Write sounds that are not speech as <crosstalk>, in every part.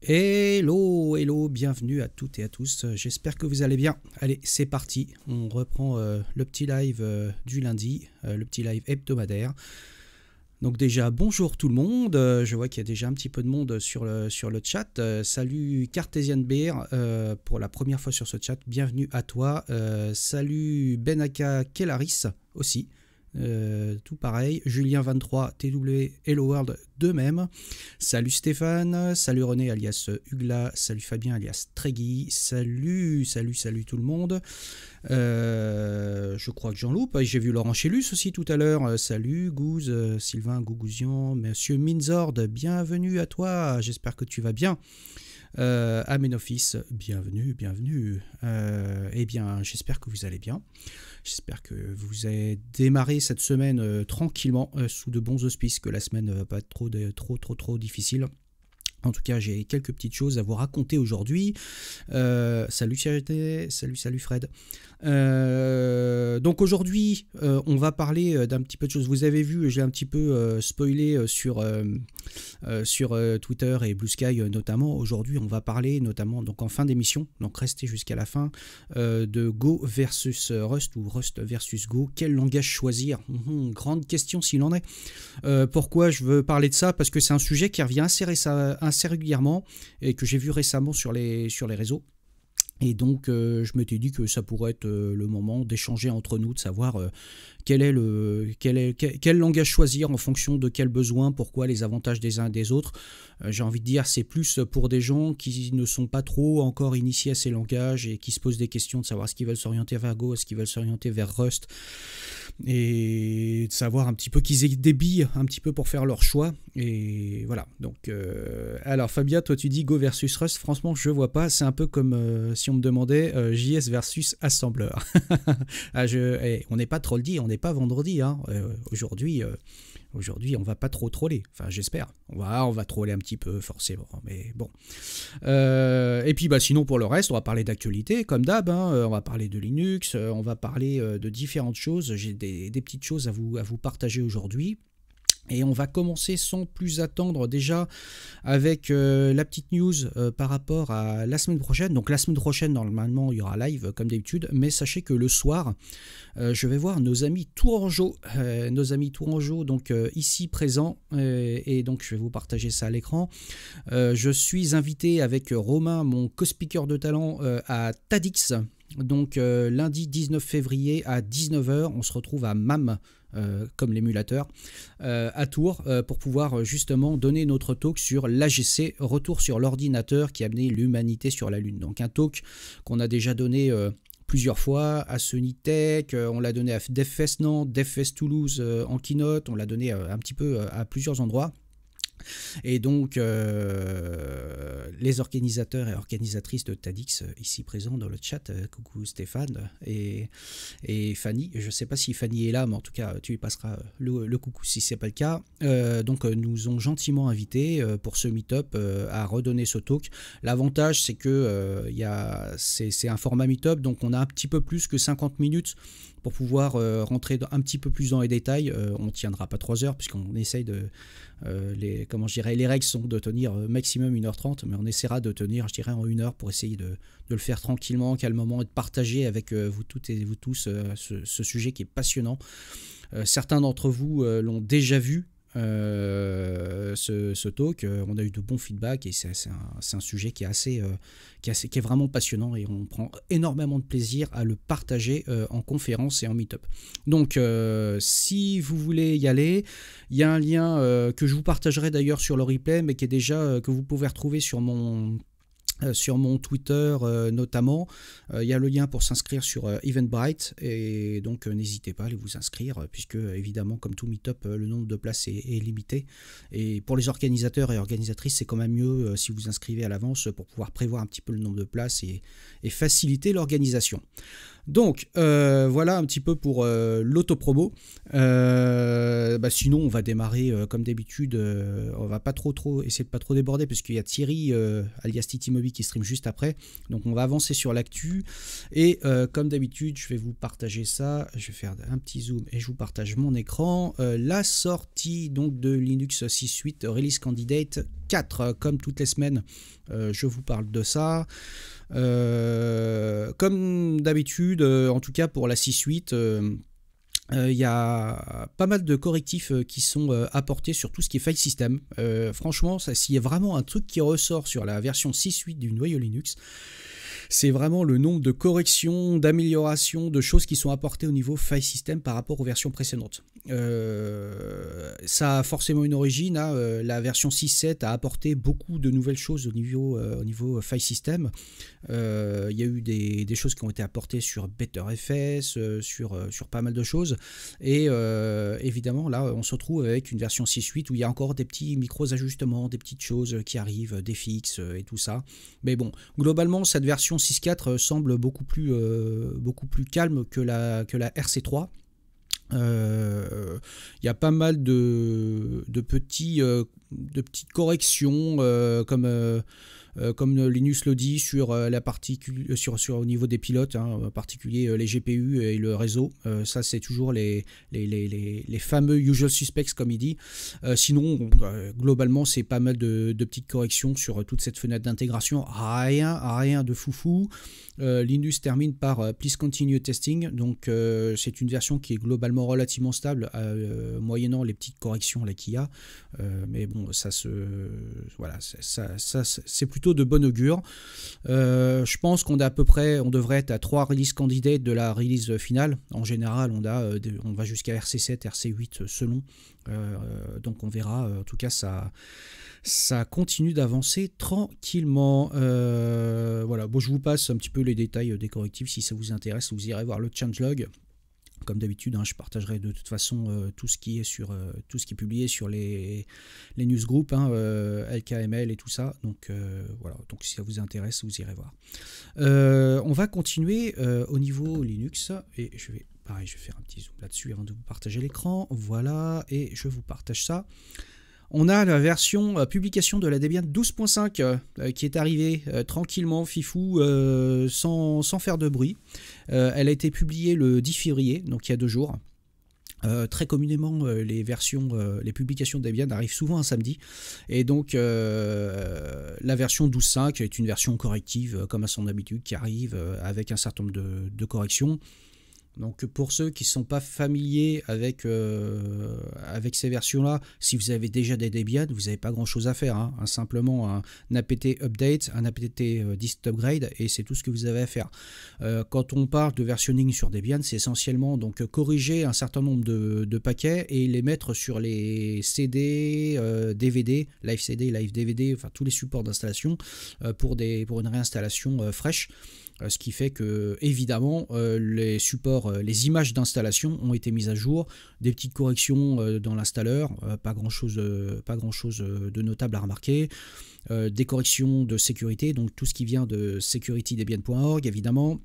Hello, hello, bienvenue à toutes et à tous, j'espère que vous allez bien. Allez, c'est parti, on reprend euh, le petit live euh, du lundi, euh, le petit live hebdomadaire. Donc déjà, bonjour tout le monde, je vois qu'il y a déjà un petit peu de monde sur le, sur le chat. salut Cartesian Beer, pour la première fois sur ce chat, bienvenue à toi. salut Benaka Kellaris aussi, euh, tout pareil. Julien23, TW, Hello World, de même. Salut Stéphane, salut René alias Hugla, salut Fabien alias tregui salut, salut, salut tout le monde. Euh, je crois que Jean Loup, J'ai vu Laurent Chélus aussi tout à l'heure. Euh, salut Gouze, Sylvain Gougouzian, Monsieur Minzord, bienvenue à toi. J'espère que tu vas bien. Amen Office bienvenue, bienvenue. eh bien, j'espère que vous allez bien. J'espère que vous avez démarré cette semaine euh, tranquillement euh, sous de bons auspices, que la semaine ne euh, va pas être trop, trop, trop, trop difficile. En tout cas, j'ai quelques petites choses à vous raconter aujourd'hui. salut Thierry, salut, salut Fred. Euh, donc aujourd'hui, euh, on va parler euh, d'un petit peu de choses. Vous avez vu, j'ai un petit peu spoilé sur, sur Twitter et Blue Sky notamment. Aujourd'hui, on va parler notamment donc en fin d'émission, donc restez jusqu'à la fin, de Go versus Rust ou Rust versus Go. Quel langage choisir mhm, Grande question s'il en est. pourquoi je veux parler de ça Parce que c'est un sujet qui revient assez, assez régulièrement et que j'ai vu récemment sur les, sur les réseaux. Et donc, euh, je m'étais dit que ça pourrait être euh, le moment d'échanger entre nous, de savoir euh, quel, est le, quel, est, quel, langage choisir en fonction de quels besoins, pourquoi les avantages des uns et des autres. J'ai envie de dire, c'est plus pour des gens qui ne sont pas trop encore initiés à ces langages et qui se posent des questions de savoir ce qu'ils veulent s'orienter vers Go, ce qu'ils veulent s'orienter vers Rust et de savoir un petit peu qu'ils aient des billes un petit peu pour faire leur choix. Et voilà. Donc, euh, alors Fabia, toi tu dis Go versus Rust. Franchement, je vois pas. C'est un peu comme euh, si on me demandait euh, JS versus assembleur. <laughs> ah, je, eh, on n'est pas trop le dit, on n'est pas vendredi. Hein. Aujourd'hui, Aujourd'hui, on va pas trop troller. Enfin, j'espère. On va, on va troller un petit peu, forcément. Mais bon. Euh, et puis, bah, sinon, pour le reste, on va parler d'actualité, comme d'hab. Hein. Euh, on va parler de Linux. Euh, on va parler de différentes choses. J'ai des, des petites choses à vous, à vous partager aujourd'hui. Et on va commencer sans plus attendre déjà avec euh, la petite news euh, par rapport à la semaine prochaine. Donc la semaine prochaine, normalement, il y aura live euh, comme d'habitude. Mais sachez que le soir, je vais voir nos amis Tourangeau. nos amis Tourangeau, donc ici présents. et donc je vais vous partager ça à l'écran. je suis invité avec Romain, mon co-speaker de talent, à Tadix. Donc lundi 19 février à 19h, on se retrouve à MAM. Euh, comme l'émulateur, euh, à Tours euh, pour pouvoir justement donner notre talk sur l'AGC, retour sur l'ordinateur qui a amené l'humanité sur la Lune. Donc un talk qu'on a déjà donné plusieurs fois à Sony Tech, on l'a donné à DevFest Nantes, Toulouse en keynote, on l'a donné un petit peu à plusieurs endroits. Et donc, euh, les organisateurs et organisatrices de TADIX euh, ici présents dans le chat, euh, coucou Stéphane et, Fanny. Je ne sais pas si Fanny est là, mais en tout cas, tu lui passeras le, coucou si ce n'est pas le cas. donc, nous ont gentiment invités pour ce meet-up à redonner ce talk. L'avantage, c'est que a c'est un format meet-up, donc on a un petit peu plus que 50 minutes pour pouvoir euh, rentrer un petit peu plus dans les détails. Euh, on ne tiendra pas 3 heures puisqu'on essaye de... Euh, les, comment je dirais, les règles sont de tenir maximum 1h30, mais on essaiera de tenir, je dirais, en 1 heure pour essayer de, le faire tranquillement, calmement et de partager avec vous toutes et vous tous ce, sujet qui est passionnant. certains d'entre vous l'ont déjà vu, euh, ce, talk. Euh, on a eu de bons feedbacks et c'est un, sujet qui est, assez, euh, qui, est qui est vraiment passionnant et on prend énormément de plaisir à le partager en conférence et en meet-up. Donc, si vous voulez y aller, il y a un lien que je vous partagerai d'ailleurs sur le replay, mais qui est déjà que vous pouvez retrouver sur mon euh, sur mon Twitter euh, notamment. Euh, il y a le lien pour s'inscrire sur Eventbrite et donc n'hésitez pas à aller vous inscrire puisque évidemment comme tout meetup, le nombre de places est, limité et pour les organisateurs et organisatrices c'est quand même mieux si vous inscrivez à l'avance pour pouvoir prévoir un petit peu le nombre de places et faciliter l'organisation. Donc euh, voilà un petit peu pour lauto euh, l'autopromo. Euh, bah, sinon on va démarrer comme d'habitude. on va pas trop trop essayer de pas trop déborder parce qu'il y a Thierry alias Titi qui stream juste après. Donc on va avancer sur l'actu et comme d'habitude je vais vous partager ça. Je vais faire un petit zoom et je vous partage mon écran. la sortie donc de Linux 6.8 Release Candidate 4 comme toutes les semaines. je vous parle de ça. Euh, comme d'habitude, euh, en tout cas pour la 6.8, euh, il y a pas mal de correctifs qui sont apportés sur tout ce qui est file system. franchement, s'il y a vraiment un truc qui ressort sur la version 6.8 du noyau Linux, c'est vraiment le nombre de corrections, d'améliorations, de choses qui sont apportées au niveau file system par rapport aux versions précédentes. Euh, ça a forcément une origine. Hein, euh, la version 6.7 a apporté beaucoup de nouvelles choses au niveau, euh, au niveau file system. Il y a eu des, choses qui ont été apportées sur BetterFS, sur, sur pas mal de choses. Et évidemment, là, on se retrouve avec une version 6.8 où il y a encore des petits micros ajustements, des petites choses qui arrivent, des fixes et tout ça. Mais bon, globalement, cette version 6.4 euh, semble beaucoup plus, euh, beaucoup plus calme que la, que la RC3. Euh, il y a pas mal de, petits, de petites corrections comme euh, comme euh, Linus le dit, sur euh, la au niveau des pilotes, hein, en particulier les GPU et le réseau. ça, c'est toujours les fameux usual suspects, comme il dit. sinon, bah, globalement, c'est pas mal de, petites corrections sur toute cette fenêtre d'intégration. Rien, rien de foufou. Euh, L'Indus termine par euh, Please Continue Testing. Donc, euh, c'est une version qui est globalement relativement stable, moyennant les petites corrections qu'il y a. mais bon, ça se. Voilà, c'est plutôt de bon augure. je pense qu'on à peu près. On devrait être à trois releases candidates de la release finale. En général, on, a, on va jusqu'à RC7, RC8 selon. Euh, donc on verra, euh, en tout cas ça, continue d'avancer tranquillement. Euh, voilà, bon je vous passe un petit peu les détails des correctifs si ça vous intéresse, vous irez voir le changelog comme d'habitude, hein, je partagerai de toute façon tout ce qui est sur tout ce qui est publié sur les, les newsgroups, LKML hein, et tout ça. Donc voilà, donc si ça vous intéresse, vous irez voir. on va continuer au niveau Linux et je vais je vais faire un petit zoom là-dessus avant de vous partager l'écran. Voilà, et je vous partage ça. On a la version euh, publication de la Debian 12.5 euh, qui est arrivée euh, tranquillement, fifou, sans, faire de bruit. elle a été publiée le 10 février, donc il y a deux jours. très communément, les versions, les publications de Debian arrivent souvent un samedi, et donc la version 12.5 est une version corrective, comme à son habitude, qui arrive avec un certain nombre de corrections. Donc pour ceux qui ne sont pas familiers avec, euh, avec ces versions-là, si vous avez déjà des Debian, vous n'avez pas grand-chose à faire. Hein. simplement un apt update, un apt euh, Disk upgrade, et c'est tout ce que vous avez à faire. Euh, quand on parle de versionning sur Debian, c'est essentiellement donc corriger un certain nombre de, paquets et les mettre sur les CD, DVD, Live CD, Live DVD, enfin tous les supports d'installation pour, pour une réinstallation fraîche. Euh, ce qui fait que évidemment euh, les supports, euh, les images d'installation ont été mises à jour, des petites corrections dans l'installeur, pas grand chose, pas grand chose de notable à remarquer, des corrections de sécurité, donc tout ce qui vient de security.debian.org évidemment,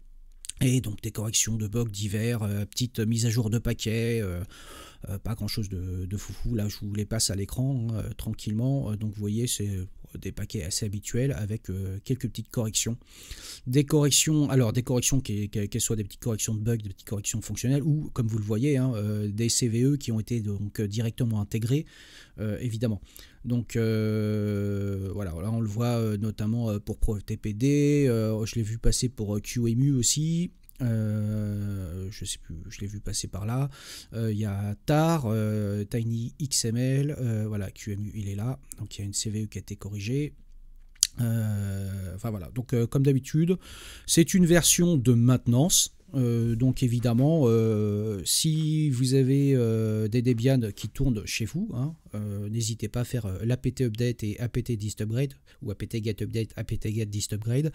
et donc des corrections de bugs divers, petites mises à jour de paquets. pas grand chose de, foufou, là je vous les passe à l'écran hein, tranquillement, donc vous voyez c'est des paquets assez habituels avec euh, quelques petites corrections. Des corrections, alors des corrections, qu'elles soient des petites corrections de bugs, des petites corrections fonctionnelles, ou comme vous le voyez, hein, euh, des CVE qui ont été donc euh, directement intégrés, évidemment. Donc voilà, là on le voit notamment pour ProTPD, je l'ai vu passer pour QEMU aussi. Euh, je sais plus, je l'ai vu passer par là. Euh, il y a TAR, euh, Tiny XML, euh, voilà, QMU, il est là. Donc il y a une CVE qui a été corrigée. Enfin voilà, donc comme d'habitude, c'est une version de maintenance. donc évidemment, si vous avez des Debian qui tournent chez vous, hein, euh, n'hésitez pas à faire euh, l'apt update et apt dist upgrade ou apt get update, apt get dist upgrade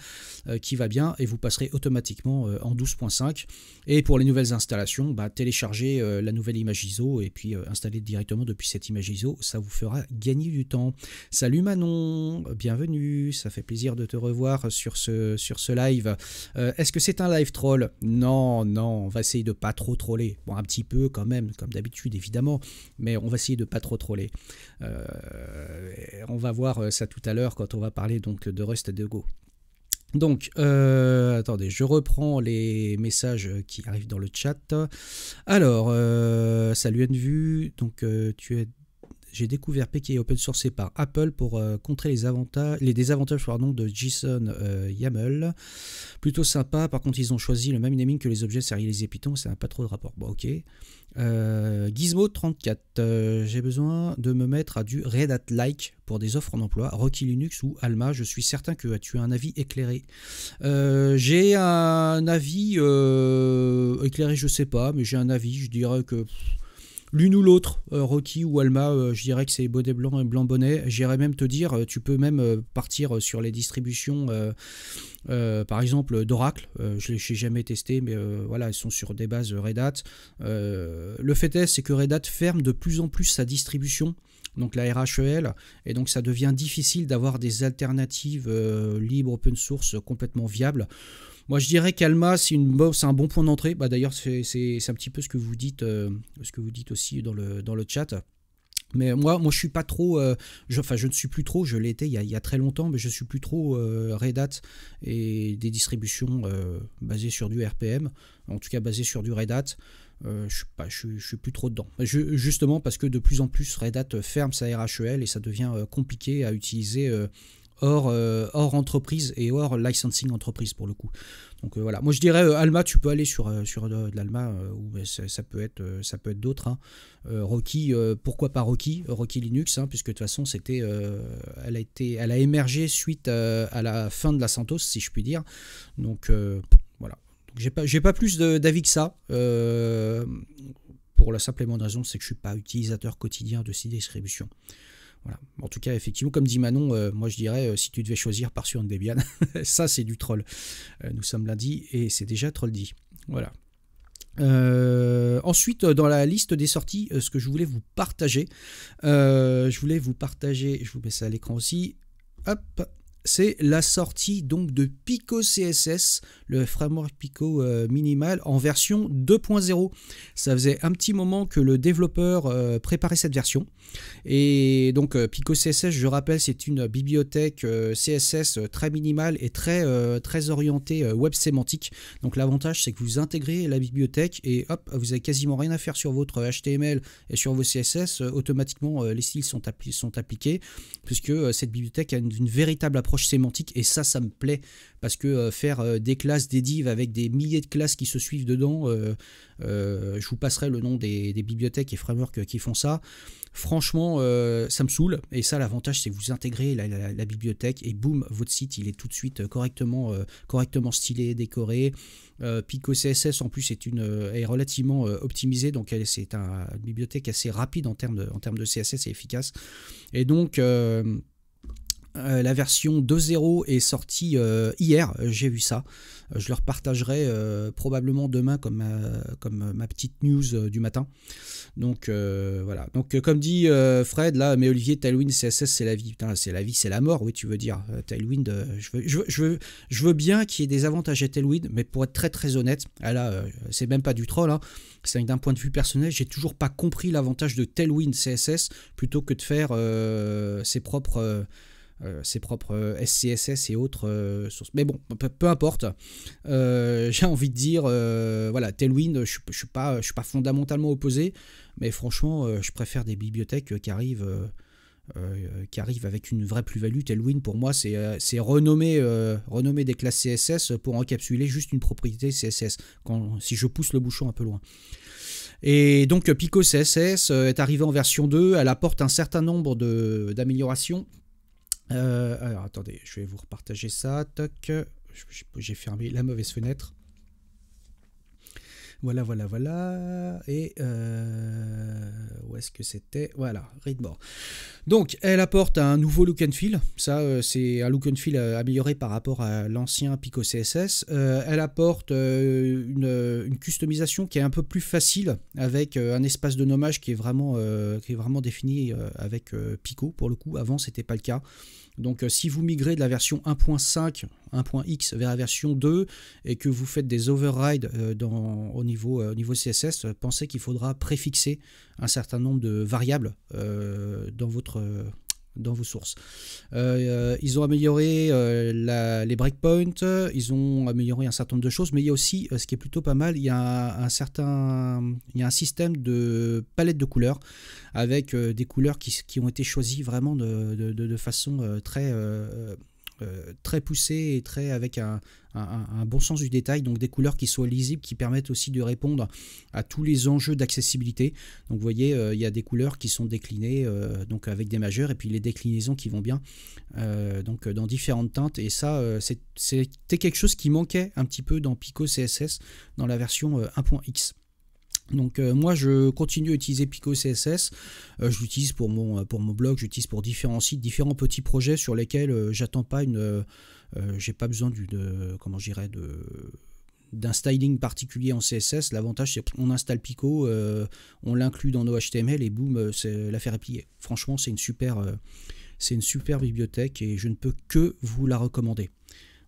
euh, qui va bien et vous passerez automatiquement en 12.5. Et pour les nouvelles installations, bah, téléchargez la nouvelle image ISO et puis installez directement depuis cette image ISO, ça vous fera gagner du temps. Salut Manon, bienvenue, ça fait plaisir de te revoir sur ce, sur ce live. Est-ce que c'est un live troll Non, non, on va essayer de pas trop troller. Bon, un petit peu quand même, comme d'habitude évidemment, mais on va essayer de pas trop troller. Euh, on va voir euh, ça tout à l'heure quand on va parler donc de Rust et de Go. Donc, euh, attendez, je reprends les messages qui arrivent dans le chat. Alors, euh, salut vue donc tu es j'ai découvert PKI open Source par Apple pour euh, contrer les, avantages, les désavantages de JSON euh, YAML. Plutôt sympa, par contre ils ont choisi le même naming que les objets les Python, ça n'a pas trop de rapport. Bon ok. Euh, Gizmo34, j'ai besoin de me mettre à du Red Hat Like pour des offres en emploi, Rocky Linux ou Alma, je suis certain que tu as un avis éclairé. j'ai un avis éclairé, je sais pas, mais j'ai un avis, je dirais que l'une ou l'autre, euh, Rocky ou Alma, euh, je dirais que c'est Bonnet Blanc et Blanc Bonnet. J'irais même te dire, euh, tu peux même partir sur les distributions, par exemple d'Oracle. je ne ai jamais testé, mais voilà, elles sont sur des bases Red Hat. le fait est, c'est que Red Hat ferme de plus en plus sa distribution donc la RHEL, et donc ça devient difficile d'avoir des alternatives libres, open source, complètement viables. Moi, je dirais qu'Alma, c'est un bon point d'entrée. Bah, D'ailleurs, c'est un petit peu ce que vous dites, euh, ce que vous dites aussi dans le, dans le chat. Mais moi, moi, je suis pas trop. Euh, je, enfin, je ne suis plus trop. Je l'étais il, y a très longtemps, mais je suis plus trop euh, Red Hat et des distributions basées sur du RPM, en tout cas basées sur du Red Hat. je suis pas, je, suis plus trop dedans. Je, justement parce que de plus en plus Red Hat ferme sa RHEL et ça devient compliqué à utiliser euh, hors, entreprise et hors licensing entreprise pour le coup. Donc euh, voilà, moi je dirais euh, Alma, tu peux aller sur, sur de, l'Alma, ou ça peut être, ça être d'autres. Hein. Rocky, pourquoi pas Rocky Rocky Linux, hein, puisque de toute façon c'était, elle, a été, elle a émergé suite à la fin de la Santos, si je puis dire. Donc voilà. j'ai pas, plus d'avis que ça pour la simple et bonne raison, c'est que je ne suis pas utilisateur quotidien de ces distributions. En tout cas, effectivement, comme dit Manon, euh, moi je dirais, euh, si tu devais choisir, par sur une Debian. <laughs> ça, c'est du troll. Euh, nous sommes lundi et c'est déjà troll dit. Voilà. ensuite, dans la liste des sorties, ce que je voulais vous partager, je voulais vous partager, je vous mets ça à l'écran aussi. Hop, c'est la sortie donc de Pico CSS, le framework Pico euh, minimal en version 2.0. Ça faisait un petit moment que le développeur euh, préparait cette version. Et donc euh, Pico CSS, je rappelle, c'est une bibliothèque CSS très minimale et très très orientée web sémantique. Donc l'avantage c'est que vous intégrez la bibliothèque et hop, vous avez quasiment rien à faire sur votre HTML et sur vos CSS. automatiquement les styles sont, appliqués puisque cette bibliothèque a une, véritable approche sémantique et ça, ça me plaît parce que euh, faire euh, des classes, des divs avec des milliers de classes qui se suivent dedans, euh, je vous passerai le nom des, bibliothèques et frameworks qui font ça. Franchement, ça me saoule et ça, l'avantage, c'est que vous intégrez la, bibliothèque et boum, votre site, il est tout de suite correctement, correctement stylé, décoré. Pico CSS en plus est, une, est relativement optimisée, donc c'est un, une bibliothèque assez rapide en termes de, en termes de CSS et efficace. Et donc, euh, la version 2.0 est sortie euh, hier, euh, j'ai vu ça. Je le partagerai probablement demain comme, comme ma petite news du matin. Donc voilà. Donc comme dit Fred, là, mais Olivier, Tailwind, CSS, c'est la vie. c'est la vie, c'est la mort, oui, tu veux dire. Tailwind, je, veux, je, bien qu'il y ait des avantages à Tailwind, mais pour être très très honnête, ah là, c'est même pas du troll, hein. c'est d'un point de vue personnel, j'ai toujours pas compris l'avantage de Tailwind CSS plutôt que de faire ses propres euh, ses propres SCSS euh, et autres euh, sources. Mais bon, peu, importe. <laughs> J'ai envie de dire, voilà, Tailwind, je ne suis, pas, pas fondamentalement opposé, mais franchement, je préfère des bibliothèques qui arrivent. qui arrivent avec une vraie plus-value. Tailwind, pour moi, c'est euh, renommer, renommer, des classes CSS pour encapsuler juste une propriété CSS, quand, si je pousse le bouchon un peu loin. Et donc, Pico CSS est arrivé en version 2, elle apporte un certain nombre d'améliorations. Euh, alors attendez, je vais vous repartager ça. Toc, j'ai fermé la mauvaise fenêtre. Voilà, voilà, voilà. Et euh, où est-ce que c'était Voilà, Readmore. Donc, elle apporte un nouveau look and feel. Ça, euh, c'est un look and feel euh, amélioré par rapport à l'ancien Pico CSS. elle apporte une, customisation qui est un peu plus facile avec un espace de nommage qui est vraiment, qui est vraiment défini avec Pico. Pour le coup, avant, c'était pas le cas. Donc euh, si vous migrez de la version 1.5, 1.x vers la version 2 et que vous faites des overrides euh, au niveau euh, CSS, pensez qu'il faudra préfixer un certain nombre de variables dans votre dans vos sources. Euh, ils ont amélioré euh, les breakpoints, ils ont amélioré un certain nombre de choses, mais il y a aussi, euh, ce qui est plutôt pas mal, il y a un, certain, il y un système de palette de couleurs avec des couleurs qui, ont été choisies vraiment de façon très euh, très poussé et très avec un, bon sens du détail, donc des couleurs qui soient lisibles, qui permettent aussi de répondre à tous les enjeux d'accessibilité. Donc vous voyez, euh, il y a des couleurs qui sont déclinées euh, donc avec des majeurs et puis les déclinaisons qui vont bien donc dans différentes teintes. Et ça, c'était quelque chose qui manquait un petit peu dans Pico CSS dans la version 1.x. Donc euh, moi je continue à utiliser Pico CSS, euh, je l'utilise pour mon, euh, pour mon blog, j'utilise pour différents sites, différents petits projets sur lesquels j'attends pas une... j'ai pas besoin de comment de d'un styling particulier en CSS, l'avantage c'est qu'on installe Pico, on l'inclut dans nos HTML et boum, l'affaire est pliée. Franchement, c'est une super c'est une super bibliothèque et je ne peux que vous la recommander.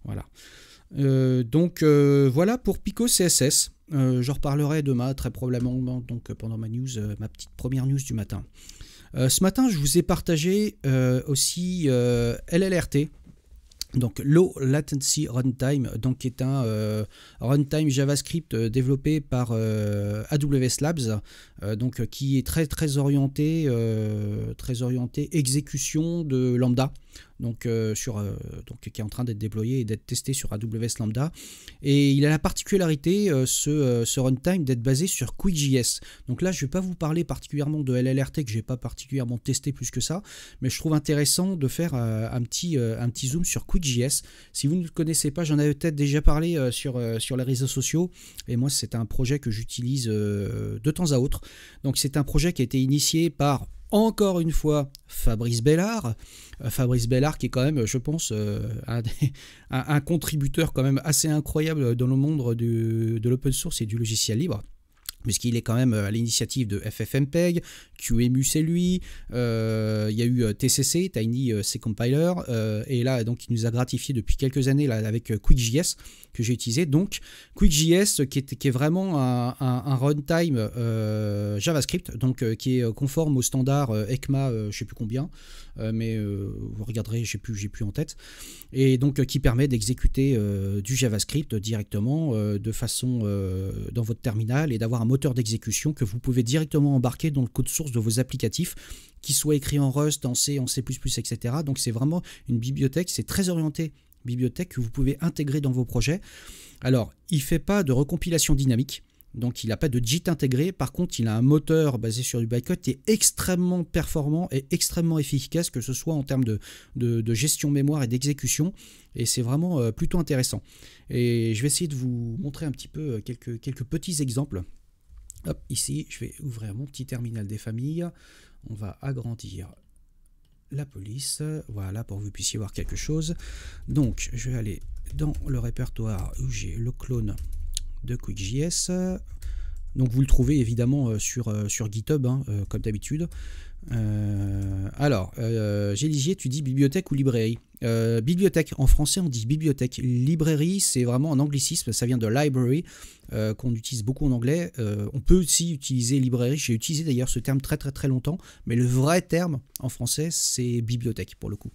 Voilà. Euh, donc euh, voilà pour Pico CSS. Euh, J'en reparlerai demain très probablement donc, pendant ma news, ma petite première news du matin. ce matin, je vous ai partagé aussi LLRT, donc Low Latency Runtime, donc qui est un runtime JavaScript développé par AWS Labs, donc qui est très très orienté, très orienté exécution de lambda donc, euh, sur, euh, donc, qui est en train d'être déployé et d'être testé sur AWS Lambda. Et il a la particularité, euh, ce, runtime, d'être basé sur QuickJS. Donc là, je ne vais pas vous parler particulièrement de LLRT, que je n'ai pas particulièrement testé plus que ça, mais je trouve intéressant de faire un, petit, un petit zoom sur QuickJS. Si vous ne le connaissez pas, j'en avais peut-être déjà parlé sur, sur les réseaux sociaux, et moi, c'est un projet que j'utilise de temps à autre. Donc c'est un projet qui a été initié par encore une fois Fabrice Bellard. Euh, Fabrice Bellard qui est quand même, je pense, euh, un, contributeur quand même assez incroyable dans le monde de l'open source et du logiciel libre puisqu'il est quand même euh, à l'initiative de FFmpeg, QEMU c'est lui, euh, il y a eu euh, TCC, Tiny C Compiler, et là donc il nous a gratifié depuis quelques années avec QuickJS que j'ai utilisé. Donc QuickJS qui est, vraiment un, runtime JavaScript, donc qui est conforme au standard ECMA, je ne sais plus combien, euh, mais euh, vous regarderez, j'ai plus, j'ai plus en tête. Et donc euh, qui permet d'exécuter du JavaScript directement de façon dans votre terminal et d'avoir un moteur d'exécution que vous pouvez directement embarquer dans le code source de vos applicatifs qui soit écrit en Rust, en C, en C++, etc. Donc c'est vraiment une bibliothèque, c'est très orienté bibliothèque que vous pouvez intégrer dans vos projets. Alors, il ne fait pas de recompilation dynamique, donc il n'a pas de JIT intégré. Par contre, il a un moteur basé sur du bytecode qui est extrêmement performant et extrêmement efficace, que ce soit en termes de, gestion mémoire et d'exécution. Et c'est vraiment euh, plutôt intéressant. Et je vais essayer de vous montrer un petit peu euh, quelques, quelques petits exemples. Hop, ici, je vais ouvrir mon petit terminal des familles. On va agrandir la police. Voilà, pour que vous puissiez voir quelque chose. Donc, je vais aller dans le répertoire où j'ai le clone de QuickJS. Donc vous le trouvez évidemment euh, sur, euh, sur GitHub, hein, euh, comme d'habitude. alors, euh, tu dis bibliothèque ou librairie Bibliothèque, en français on dit bibliothèque. Librairie, c'est vraiment un anglicisme, ça vient de library, qu'on utilise beaucoup en anglais. on peut aussi utiliser librairie, j'ai utilisé d'ailleurs ce terme très très très longtemps, mais le vrai terme en français c'est bibliothèque pour le coup.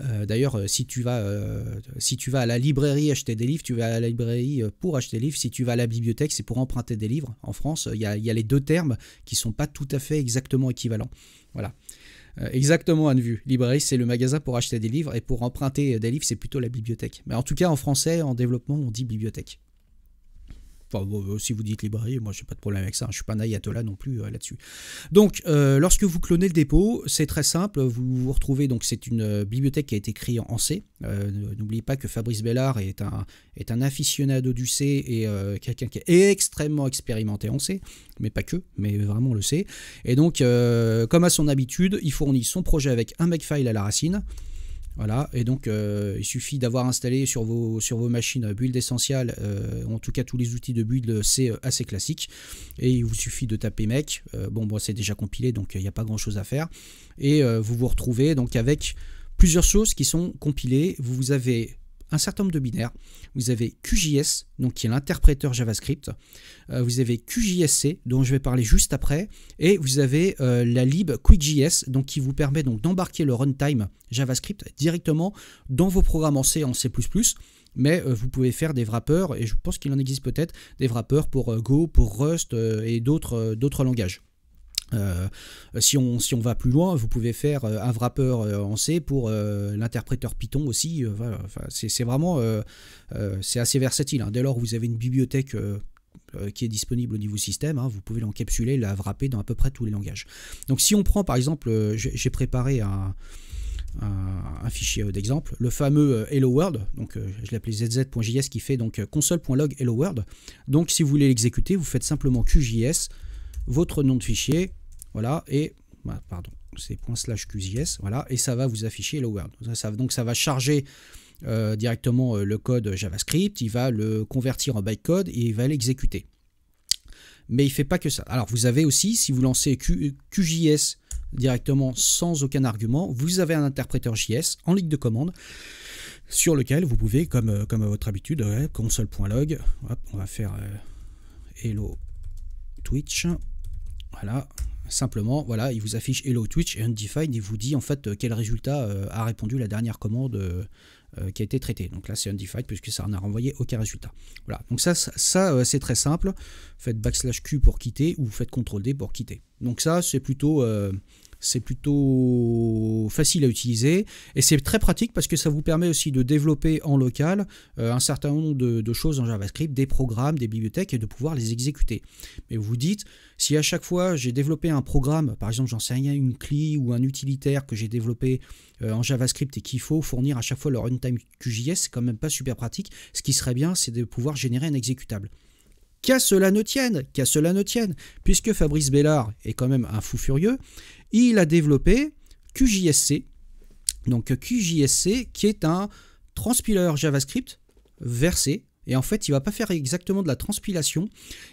Euh, d'ailleurs, euh, si, tu vas, euh, si tu vas à la librairie acheter des livres, tu vas à la librairie pour acheter des livres. Si tu vas à la bibliothèque, c'est pour emprunter des livres. En France, il y a, les deux termes qui ne sont pas tout à fait exactement équivalents. Voilà. exactement exactement, Anne Vue. Librairie, c'est le magasin pour acheter des livres et pour emprunter des livres, c'est plutôt la bibliothèque. Mais en tout cas, en français, en développement, on dit bibliothèque. Euh, si vous dites librairie, moi, je pas de problème avec ça. Hein. Je ne suis pas un ayatollah non plus euh, là-dessus. Donc, euh, lorsque vous clonez le dépôt, c'est très simple. Vous vous retrouvez, donc, c'est une bibliothèque qui a été créée en C. N'oubliez pas que Fabrice Bellard est un, est un aficionado du C et quelqu'un qui est extrêmement expérimenté en C, mais pas que, mais vraiment le C. Et donc, comme à son habitude, il fournit son projet avec un makefile à la racine. Voilà, et donc euh, il suffit d'avoir installé sur vos, sur vos machines Build Essential, euh, en tout cas tous les outils de build, euh, c'est assez classique. Et il vous suffit de taper mec. bon, bon c'est déjà compilé, donc il n'y a pas grand chose à faire. Et vous vous retrouvez donc avec plusieurs choses qui sont compilées. Vous avez un certain nombre de binaires. Vous avez QJS, donc qui est l'interpréteur JavaScript. Euh, vous avez QJSC, dont je vais parler juste après. Et vous avez euh, la lib QuickJS, donc qui vous permet donc d'embarquer le runtime JavaScript directement dans vos programmes en C en C++. Mais euh, vous pouvez faire des wrappers, et je pense qu'il en existe peut-être des wrappers pour Go, pour Rust et d'autres langages. Euh, si, on, si on va plus loin, vous pouvez faire un euh, wrapper euh, en C pour l'interpréteur Python aussi. c'est vraiment c'est assez versatile. Hein. Dès lors, vous avez une bibliothèque qui est disponible au niveau système, hein, vous pouvez l'encapsuler, la wrapper dans à peu près tous les langages. Donc si on prend par exemple, j'ai préparé un, un, fichier d'exemple, le fameux Hello World, donc je l'appelais zz.js qui fait donc console.log Hello World. Donc si vous voulez l'exécuter, vous faites simplement QJS, votre nom de fichier, voilà, et bah, pardon, c'est slash QJS. voilà, et ça va vous afficher Hello World. donc ça va charger euh, directement euh, le code JavaScript, il va le convertir en bytecode et il va l'exécuter. Mais il ne fait pas que ça. Alors vous avez aussi, si vous lancez QJS directement sans aucun argument, vous avez un interpréteur JS en ligne de commande sur lequel vous pouvez, comme, euh, comme à votre habitude, console.log, on va faire hello Twitch, voilà, Simplement, voilà, il vous affiche Hello Twitch et Undefined, il vous dit en fait euh, quel résultat euh, a répondu la dernière commande euh, qui a été traitée. Donc là, c'est Undefined puisque ça n'a renvoyé aucun résultat. Voilà, donc ça, ça, c'est très simple. Faites backslash Q pour quitter ou faites CTRL D pour quitter. Donc ça, c'est plutôt, c'est plutôt facile à utiliser et c'est très pratique parce que ça vous permet aussi de développer en local euh, un certain nombre de, choses en JavaScript, des programmes, des bibliothèques et de pouvoir les exécuter. Mais vous dites, si à chaque fois j'ai développé un programme, par exemple j'en sais rien, une CLI ou un utilitaire que j'ai développé euh, en JavaScript et qu'il faut fournir à chaque fois le runtime QJS, c'est quand même pas super pratique. Ce qui serait bien, c'est de pouvoir générer un exécutable qu'à cela ne tienne, qu'à cela ne tienne, puisque Fabrice Bellard est quand même un fou furieux, il a développé QJSC. Donc QJSC qui est un transpiler JavaScript versé. Et en fait, il ne va pas faire exactement de la transpilation.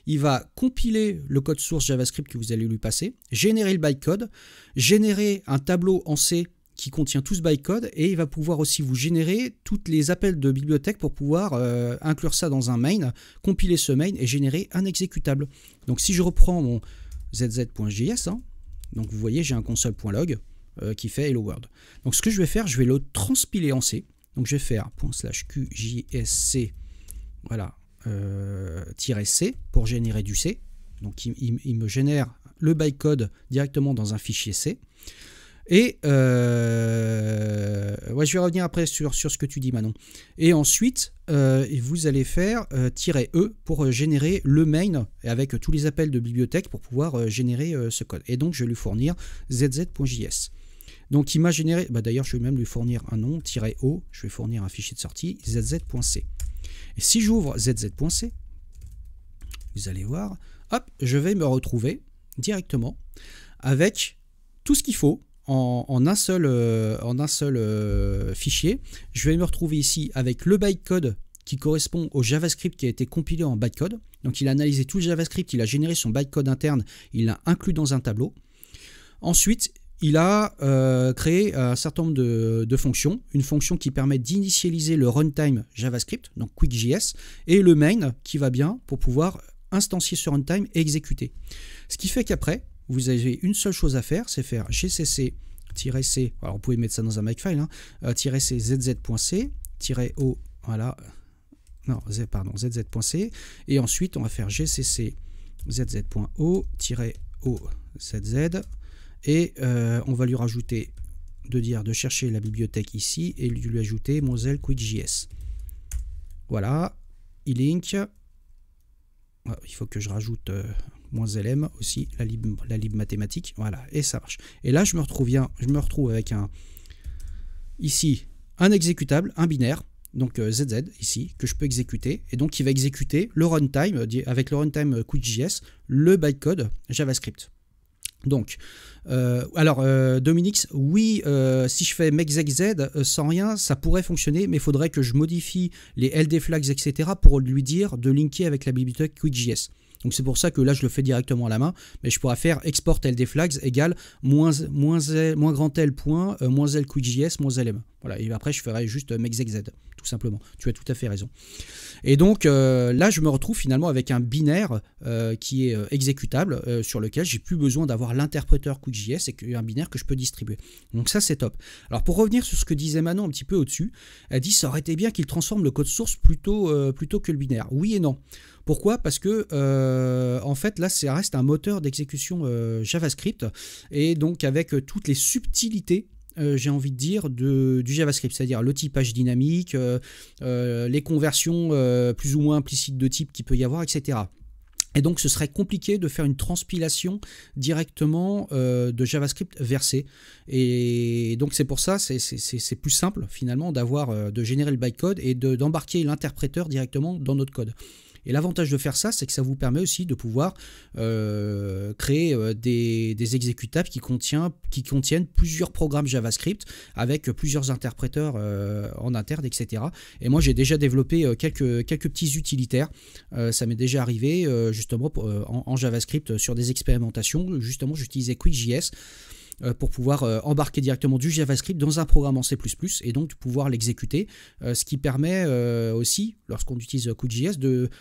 Il va compiler le code source JavaScript que vous allez lui passer, générer le bytecode, générer un tableau en C qui contient tout ce bytecode et il va pouvoir aussi vous générer toutes les appels de bibliothèque pour pouvoir euh, inclure ça dans un main, compiler ce main et générer un exécutable. Donc si je reprends mon zz.js, donc vous voyez, j'ai un console.log euh, qui fait hello world. Donc ce que je vais faire, je vais le transpiler en C. Donc je vais faire slash qjsc, voilà, euh, -c pour générer du C. Donc il me génère le bytecode directement dans un fichier C. Et euh, je vais revenir après sur, sur ce que tu dis, Manon. Et ensuite, euh, vous allez faire euh, "-e" pour euh, générer le main avec tous les appels de bibliothèque pour pouvoir euh, générer ce code. Et donc, je vais lui fournir zz.js. Donc, il m'a généré, bah, d'ailleurs, je vais même lui fournir un nom, "-o", je vais fournir un fichier de sortie, zz.c. Et si j'ouvre zz.c, vous allez voir, hop, je vais me retrouver directement avec tout ce qu'il faut en, un seul, euh, seul euh, fichier. Je vais me retrouver ici avec le bytecode qui correspond au JavaScript qui a été compilé en bytecode. Donc il a analysé tout le JavaScript, il a généré son bytecode interne, il l'a inclus dans un tableau. Ensuite, il a euh, créé un certain nombre de, de, fonctions. Une fonction qui permet d'initialiser le runtime JavaScript, donc QuickJS, et le main qui va bien pour pouvoir instancier ce runtime et exécuter. Ce qui fait qu'après, vous avez une seule chose à faire, c'est faire gcc c alors vous pouvez mettre ça dans un makefile, hein, euh, c zz.c o voilà non z, pardon zz.c et ensuite on va faire gcc zz.o o zz et euh, on va lui rajouter de dire de chercher la bibliothèque ici et lui ajouter Moselle QuickJS. Voilà, il link ah, Il faut que je rajoute euh, moins LM aussi, la lib, la lib mathématique, voilà, et ça marche. Et là, je me retrouve, bien, je me retrouve avec un, ici, un exécutable, un binaire, donc ZZ euh, ici, que je peux exécuter, et donc il va exécuter le runtime, euh, avec le runtime euh, quickjs », le bytecode JavaScript. Donc, alors Dominique, Dominix, oui, si je fais Z sans rien, ça pourrait fonctionner, mais il faudrait que je modifie les LD flags, etc. pour lui dire de linker avec la bibliothèque quickjs ». Donc c'est pour ça que là, je le fais directement à la main. Mais je pourrais faire export LD flags égale moins, grand L point, euh, moins L moins LM. Voilà, et après, je ferai juste euh, mexxz simplement. Tu as tout à fait raison. Et donc euh, là, je me retrouve finalement avec un binaire euh, qui est euh, exécutable, sur lequel j'ai plus besoin d'avoir l'interpréteur QGIS et un binaire que je peux distribuer. Donc ça, c'est top. Alors pour revenir sur ce que disait Manon un petit peu au-dessus, elle dit ça aurait été bien qu'il transforme le code source plutôt, plutôt que le binaire. Oui et non. Pourquoi Parce que en fait là ça reste un moteur d'exécution JavaScript et donc avec toutes les subtilités euh, j'ai envie de dire, du JavaScript, c'est-à-dire le typage dynamique, euh, euh, les conversions plus ou moins implicites de type qu'il peut y avoir, etc. Et donc ce serait compliqué de faire une transpilation directement de JavaScript versé. Et donc c'est pour ça, c'est plus simple finalement d'avoir de générer le bytecode et d'embarquer l'interpréteur directement dans notre code. Et l'avantage de faire ça, c'est que ça vous permet aussi de pouvoir euh, créer euh, des, exécutables qui, qui contiennent plusieurs programmes JavaScript avec plusieurs interpréteurs euh, en interne, etc. Et moi, j'ai déjà développé quelques, quelques petits utilitaires. ça m'est déjà arrivé justement en JavaScript sur des expérimentations. Justement, j'utilisais QuickJS. Euh, pour pouvoir euh, embarquer directement du JavaScript dans un programme en C++ et donc pouvoir l'exécuter, euh, ce qui permet aussi, lorsqu'on utilise QGIS,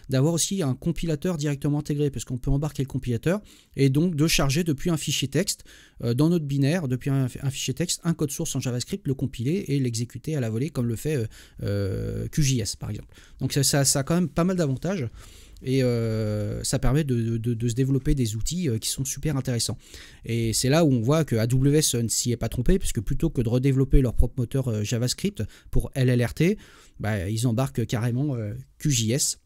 d'avoir aussi un compilateur directement intégré, parce qu'on peut embarquer le compilateur et donc de charger depuis un fichier texte dans notre binaire, depuis un, fichier texte, un code source en JavaScript, le compiler et l'exécuter à la volée comme le fait QGIS par exemple. Donc ça, ça a quand même pas mal d'avantages et euh, ça permet de, se développer des outils euh, qui sont super intéressants. Et c'est là où on voit que AWS euh, ne s'y est pas trompé, puisque plutôt que de redévelopper leur propre moteur JavaScript pour LLRT, bah, ils embarquent carrément QJS.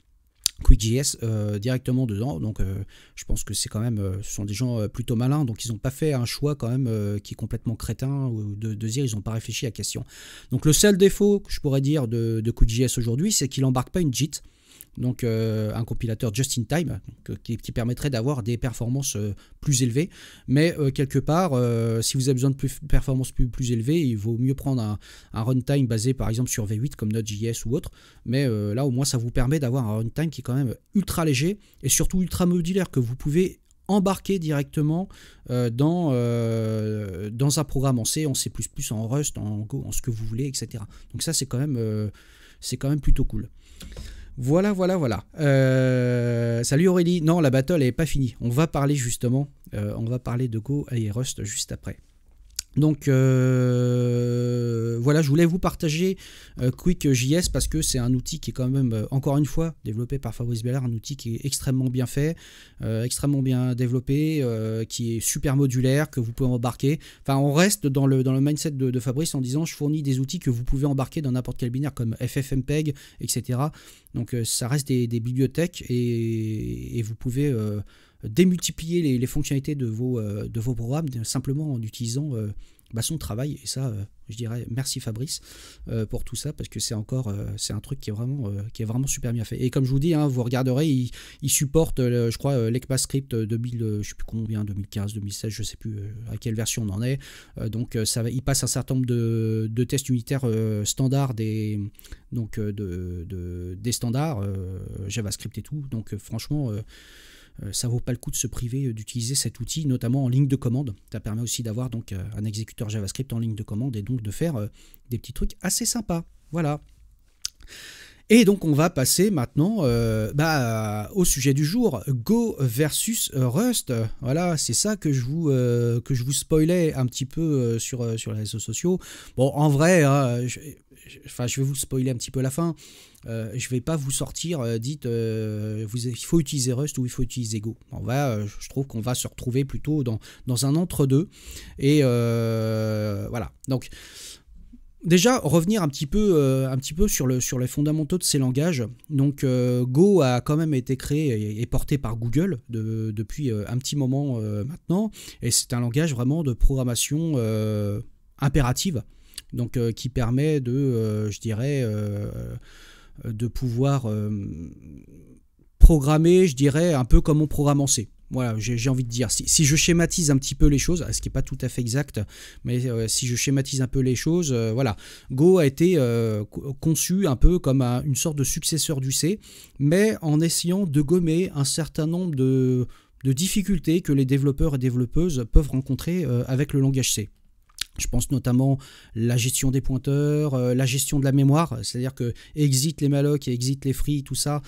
QuickJS directement dedans. Donc je pense que c'est quand même, ce sont des gens plutôt malins, donc ils n'ont pas fait un choix quand même qui est complètement crétin ou de, dire ils n'ont pas réfléchi à la question. Donc le seul défaut que je pourrais dire de, de aujourd'hui, c'est qu'il embarque pas une JIT donc euh, un compilateur just in time qui, permettrait d'avoir des performances euh, plus élevées. Mais euh, quelque part, si vous avez besoin de plus, performances plus, élevées, il vaut mieux prendre un, runtime basé par exemple sur V8 comme Node.js ou autre. Mais là, au moins, ça vous permet d'avoir un runtime qui est quand même ultra léger et surtout ultra modulaire que vous pouvez embarquer directement dans, dans un programme en C, en C++, en Rust, en Go, en ce que vous voulez, etc. Donc ça, c'est quand même, c'est quand même plutôt cool. Voilà, voilà, voilà. Euh, salut Aurélie. Non, la battle n'est pas finie. On va parler justement, euh, on va parler de Go et Rust juste après. Donc euh, voilà, je voulais vous partager euh, QuickJS parce que c'est un outil qui est quand même, euh, encore une fois, développé par Fabrice Bellard, un outil qui est extrêmement bien fait, extrêmement bien développé, qui est super modulaire, que vous pouvez embarquer. Enfin, on reste dans le, dans le mindset de, Fabrice en disant je fournis des outils que vous pouvez embarquer dans n'importe quel binaire comme FFmpeg, etc. Donc ça reste des, bibliothèques et, vous pouvez démultiplier les, fonctionnalités de vos, euh, de vos programmes simplement en utilisant euh, bah, son travail. Et ça, euh, je dirais merci Fabrice pour tout ça, parce que c'est encore c'est un truc qui est, vraiment, qui est vraiment super bien fait. Et comme je vous dis, hein, vous regarderez, il, supporte, je crois, l'ECMAScript 2000, je sais plus combien, 2015, 2016, je sais plus à quelle version on en est. donc ça, il passe un certain nombre de, tests unitaires standards des, donc, de, des standards JavaScript et tout. Donc franchement... Euh, ça vaut pas le coup de se priver euh, d'utiliser cet outil, notamment en ligne de commande. Ça permet aussi d'avoir donc euh, un exécuteur JavaScript en ligne de commande et donc de faire des petits trucs assez sympas. Voilà. Et donc on va passer maintenant bah, au sujet du jour, Go versus Rust. Voilà, c'est ça que je vous que je vous spoilais un petit peu sur sur les réseaux sociaux. Bon, en vrai, hein, enfin je vais vous spoiler un petit peu la fin. Euh, je ne vais pas vous sortir, euh, dites, euh, il faut utiliser Rust ou il faut utiliser Go. On va, je trouve qu'on va se retrouver plutôt dans, un entre-deux. Et voilà. Donc, déjà, revenir un petit peu, un petit peu sur, le, sur les fondamentaux de ces langages. Donc, Go a quand même été créé et, porté par Google depuis un petit moment maintenant. Et c'est un langage vraiment de programmation impérative. Donc, qui permet de, je dirais, euh, de pouvoir euh, programmer, je dirais, un peu comme on programme en C. Voilà, j'ai envie de dire. Si, je schématise un petit peu les choses, ce qui n'est pas tout à fait exact, mais euh, si je schématise un peu les choses, voilà. Go a été conçu un peu comme une sorte de successeur du C, mais en essayant de gommer un certain nombre de difficultés que les développeurs et développeuses peuvent rencontrer avec le langage C. Je pense notamment la gestion des pointeurs, euh, la gestion de la mémoire, c'est-à-dire que exit les mallocs et exit les free, tout ça.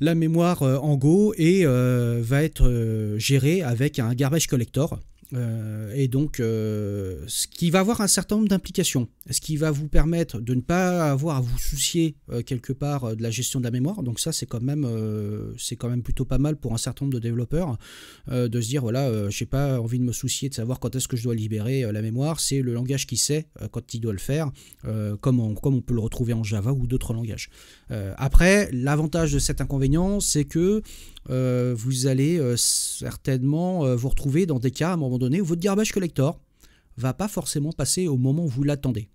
La mémoire euh, en Go et euh, va être gérée avec un garbage collector. et donc, ce qui va avoir un certain nombre d'implications ce qui va vous permettre de ne pas avoir à vous soucier euh, quelque part euh, de la gestion de la mémoire. Donc ça, c'est quand même, euh, quand même plutôt pas mal pour un certain nombre de développeurs de se dire voilà, j'ai pas envie de me soucier de savoir quand est-ce que je dois libérer la mémoire. C'est le langage qui sait quand il doit le faire, comme on, comme on peut le retrouver en Java ou d'autres langages. après, l'avantage de cet inconvénient, c'est que vous allez certainement vous retrouver dans des cas à un moment donné où votre garbage collector va pas forcément passer au moment où vous l'attendez.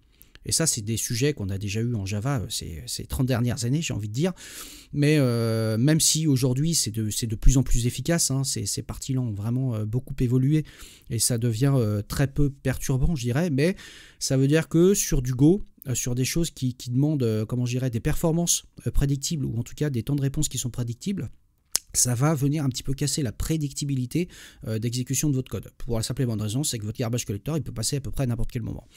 Et ça, c'est des sujets qu'on a déjà eu en Java euh, ces, 30 dernières années, j'ai envie de dire. Mais euh, même si aujourd'hui, c'est de, plus en plus efficace, hein, ces, parties-là ont vraiment euh, beaucoup évolué et ça devient très peu perturbant, je dirais. Mais ça veut dire que sur du Go, sur des choses qui, qui demandent, comment je des performances prédictibles ou en tout cas des temps de réponse qui sont prédictibles, ça va venir un petit peu casser la prédictibilité euh, d'exécution de votre code. Pour la simple et bonne raison, c'est que votre garbage collector, il peut passer à peu près à n'importe quel moment.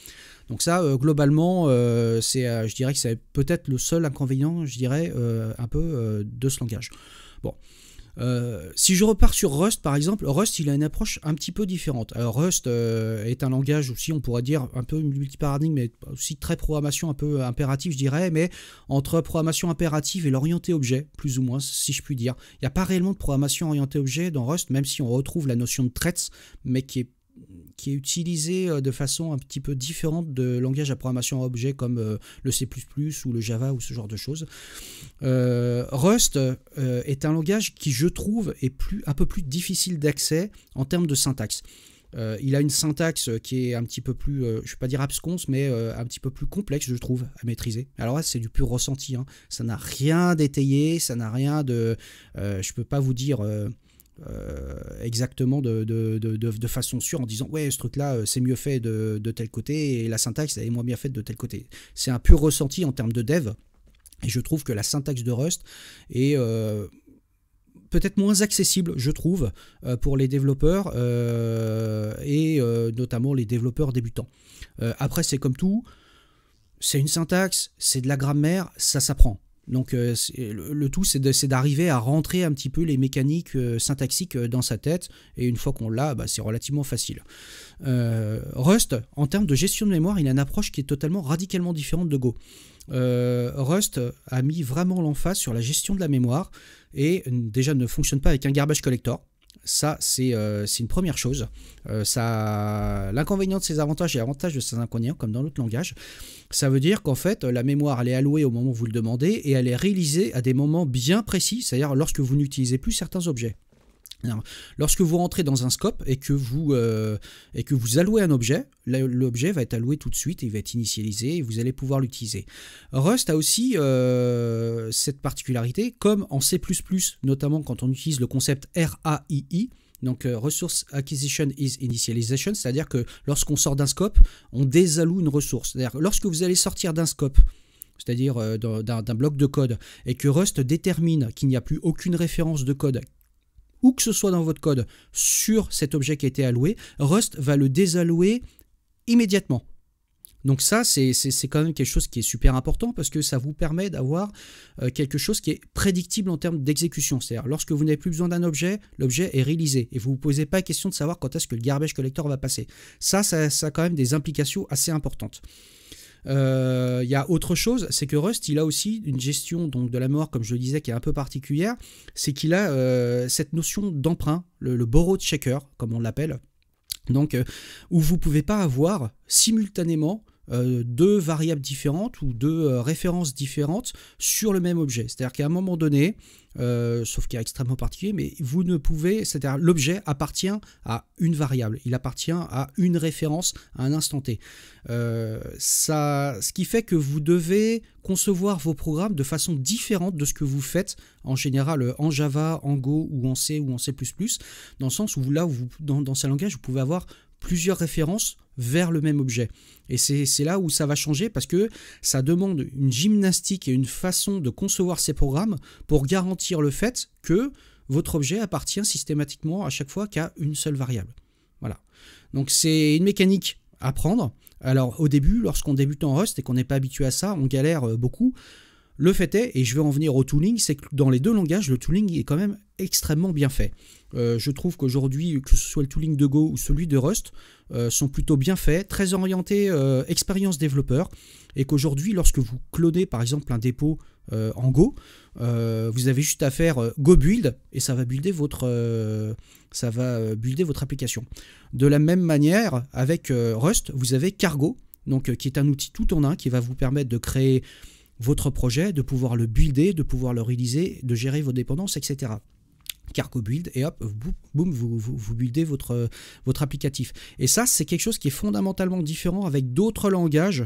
Donc ça, euh, globalement, euh, c'est, je dirais que c'est peut-être le seul inconvénient, je dirais, un peu de ce langage. Bon, euh, si je repars sur Rust, par exemple, Rust, il a une approche un petit peu différente. Alors, Rust euh, est un langage aussi, on pourrait dire, un peu multiparadigme, mais aussi très programmation, un peu impérative je dirais, mais entre programmation impérative et l'orienté objet, plus ou moins, si je puis dire. Il n'y a pas réellement de programmation orientée objet dans Rust, même si on retrouve la notion de traits, mais qui est qui est utilisé euh, de façon un petit peu différente de langage à programmation à objet comme euh, le C++ ou le Java ou ce genre de choses. Euh, Rust est un langage qui, je trouve, est plus, un peu plus difficile d'accès en termes de syntaxe. il a une syntaxe qui est un petit peu plus, je ne vais pas dire absconce, mais un petit peu plus complexe, je trouve, à maîtriser. Alors là, c'est du pur ressenti. Hein. Ça n'a rien d'étayé, ça n'a rien de. je ne peux pas vous dire euh, exactement de, façon sûre en disant ouais ce truc là euh, c'est mieux fait de, tel côté et la syntaxe est moins bien faite de tel côté. C'est un pur ressenti en termes de dev et je trouve que la syntaxe de Rust est euh, peut-être moins accessible je trouve pour les développeurs et notamment les développeurs débutants. après c'est comme tout, c'est une syntaxe, c'est de la grammaire, ça s'apprend. Donc euh, le, tout, c'est d'arriver à rentrer un petit peu les mécaniques euh, syntaxiques euh, dans sa tête, et une fois qu'on l'a, bah, c'est relativement facile. Rust, en termes de gestion de mémoire, il a une approche qui est totalement radicalement différente de Go. Rust a mis vraiment l'emphase sur la gestion de la mémoire, et déjà ne fonctionne pas avec un garbage collector, ça, euh, c'est une première chose. Euh, l'inconvénient de ses avantages et avantages de ses inconvénients, comme dans l'autre langage, ça veut dire qu'en fait, la mémoire, elle est allouée au moment où vous le demandez et elle est réalisée à des moments bien précis, c'est-à-dire lorsque vous n'utilisez plus certains objets. Lorsque vous rentrez dans un scope et que vous, euh, et que vous allouez un objet, l'objet va être alloué tout de suite, il va être initialisé et vous allez pouvoir l'utiliser. Rust a aussi euh, cette particularité, comme en C++, notamment quand on utilise le concept RAII, donc euh, Resource Acquisition is Initialization, c'est-à-dire que lorsqu'on sort d'un scope, on désalloue une ressource. lorsque vous allez sortir d'un scope, c'est-à-dire d'un bloc de code, et que Rust détermine qu'il n'y a plus aucune référence de code ou que ce soit dans votre code sur cet objet qui a été alloué, Rust va le désallouer immédiatement. Donc ça, c'est quand même quelque chose qui est super important parce que ça vous permet d'avoir euh, quelque chose qui est prédictible en termes d'exécution. C'est-à-dire, lorsque vous n'avez plus besoin d'un objet, l'objet est réalisé et vous ne vous posez pas la question de savoir quand est-ce que le garbage collector va passer. Ça, ça, ça a quand même des implications assez importantes. Euh, il y a autre chose, c'est que Rust, il a aussi une gestion donc, de la mort, comme je le disais, qui est un peu particulière. C'est qu'il a euh, cette notion d'emprunt, le, le borrow checker, comme on l'appelle. Donc, euh, où vous ne pouvez pas avoir simultanément euh, deux variables différentes ou deux euh, références différentes sur le même objet. C'est-à-dire qu'à un moment donné, euh, sauf qu'il est extrêmement particulier, mais vous ne pouvez, c'est-à-dire l'objet appartient à une variable, il appartient à une référence à un instant T. ça, ce qui fait que vous devez concevoir vos programmes de façon différente de ce que vous faites en général en Java, en Go ou en C ou en C++, dans le sens où là, vous, dans, dans ces langages, vous pouvez avoir plusieurs références vers le même objet. Et c'est là où ça va changer parce que ça demande une gymnastique et une façon de concevoir ces programmes pour garantir le fait que votre objet appartient systématiquement à chaque fois qu'à une seule variable. Voilà. Donc c'est une mécanique à prendre. Alors au début, lorsqu'on débute en Rust et qu'on n'est pas habitué à ça, on galère euh, beaucoup le fait est, et je vais en venir au tooling, c'est que dans les deux langages, le tooling est quand même extrêmement bien fait. Euh, je trouve qu'aujourd'hui, que ce soit le tooling de Go ou celui de Rust, euh, sont plutôt bien faits, très orientés euh, expérience développeur, et qu'aujourd'hui, lorsque vous clonez par exemple un dépôt en Go, vous avez juste à faire Go build et ça va builder votre, ça va builder votre application. De la même manière, avec Rust, vous avez Cargo, donc qui est un outil tout en un qui va vous permettre de créer votre projet, de pouvoir le builder, de pouvoir le réaliser, de gérer vos dépendances, etc. Cargo Build, et hop, boum, vous, vous, buildez votre, votre applicatif. Et ça, c'est quelque chose qui est fondamentalement différent avec d'autres langages.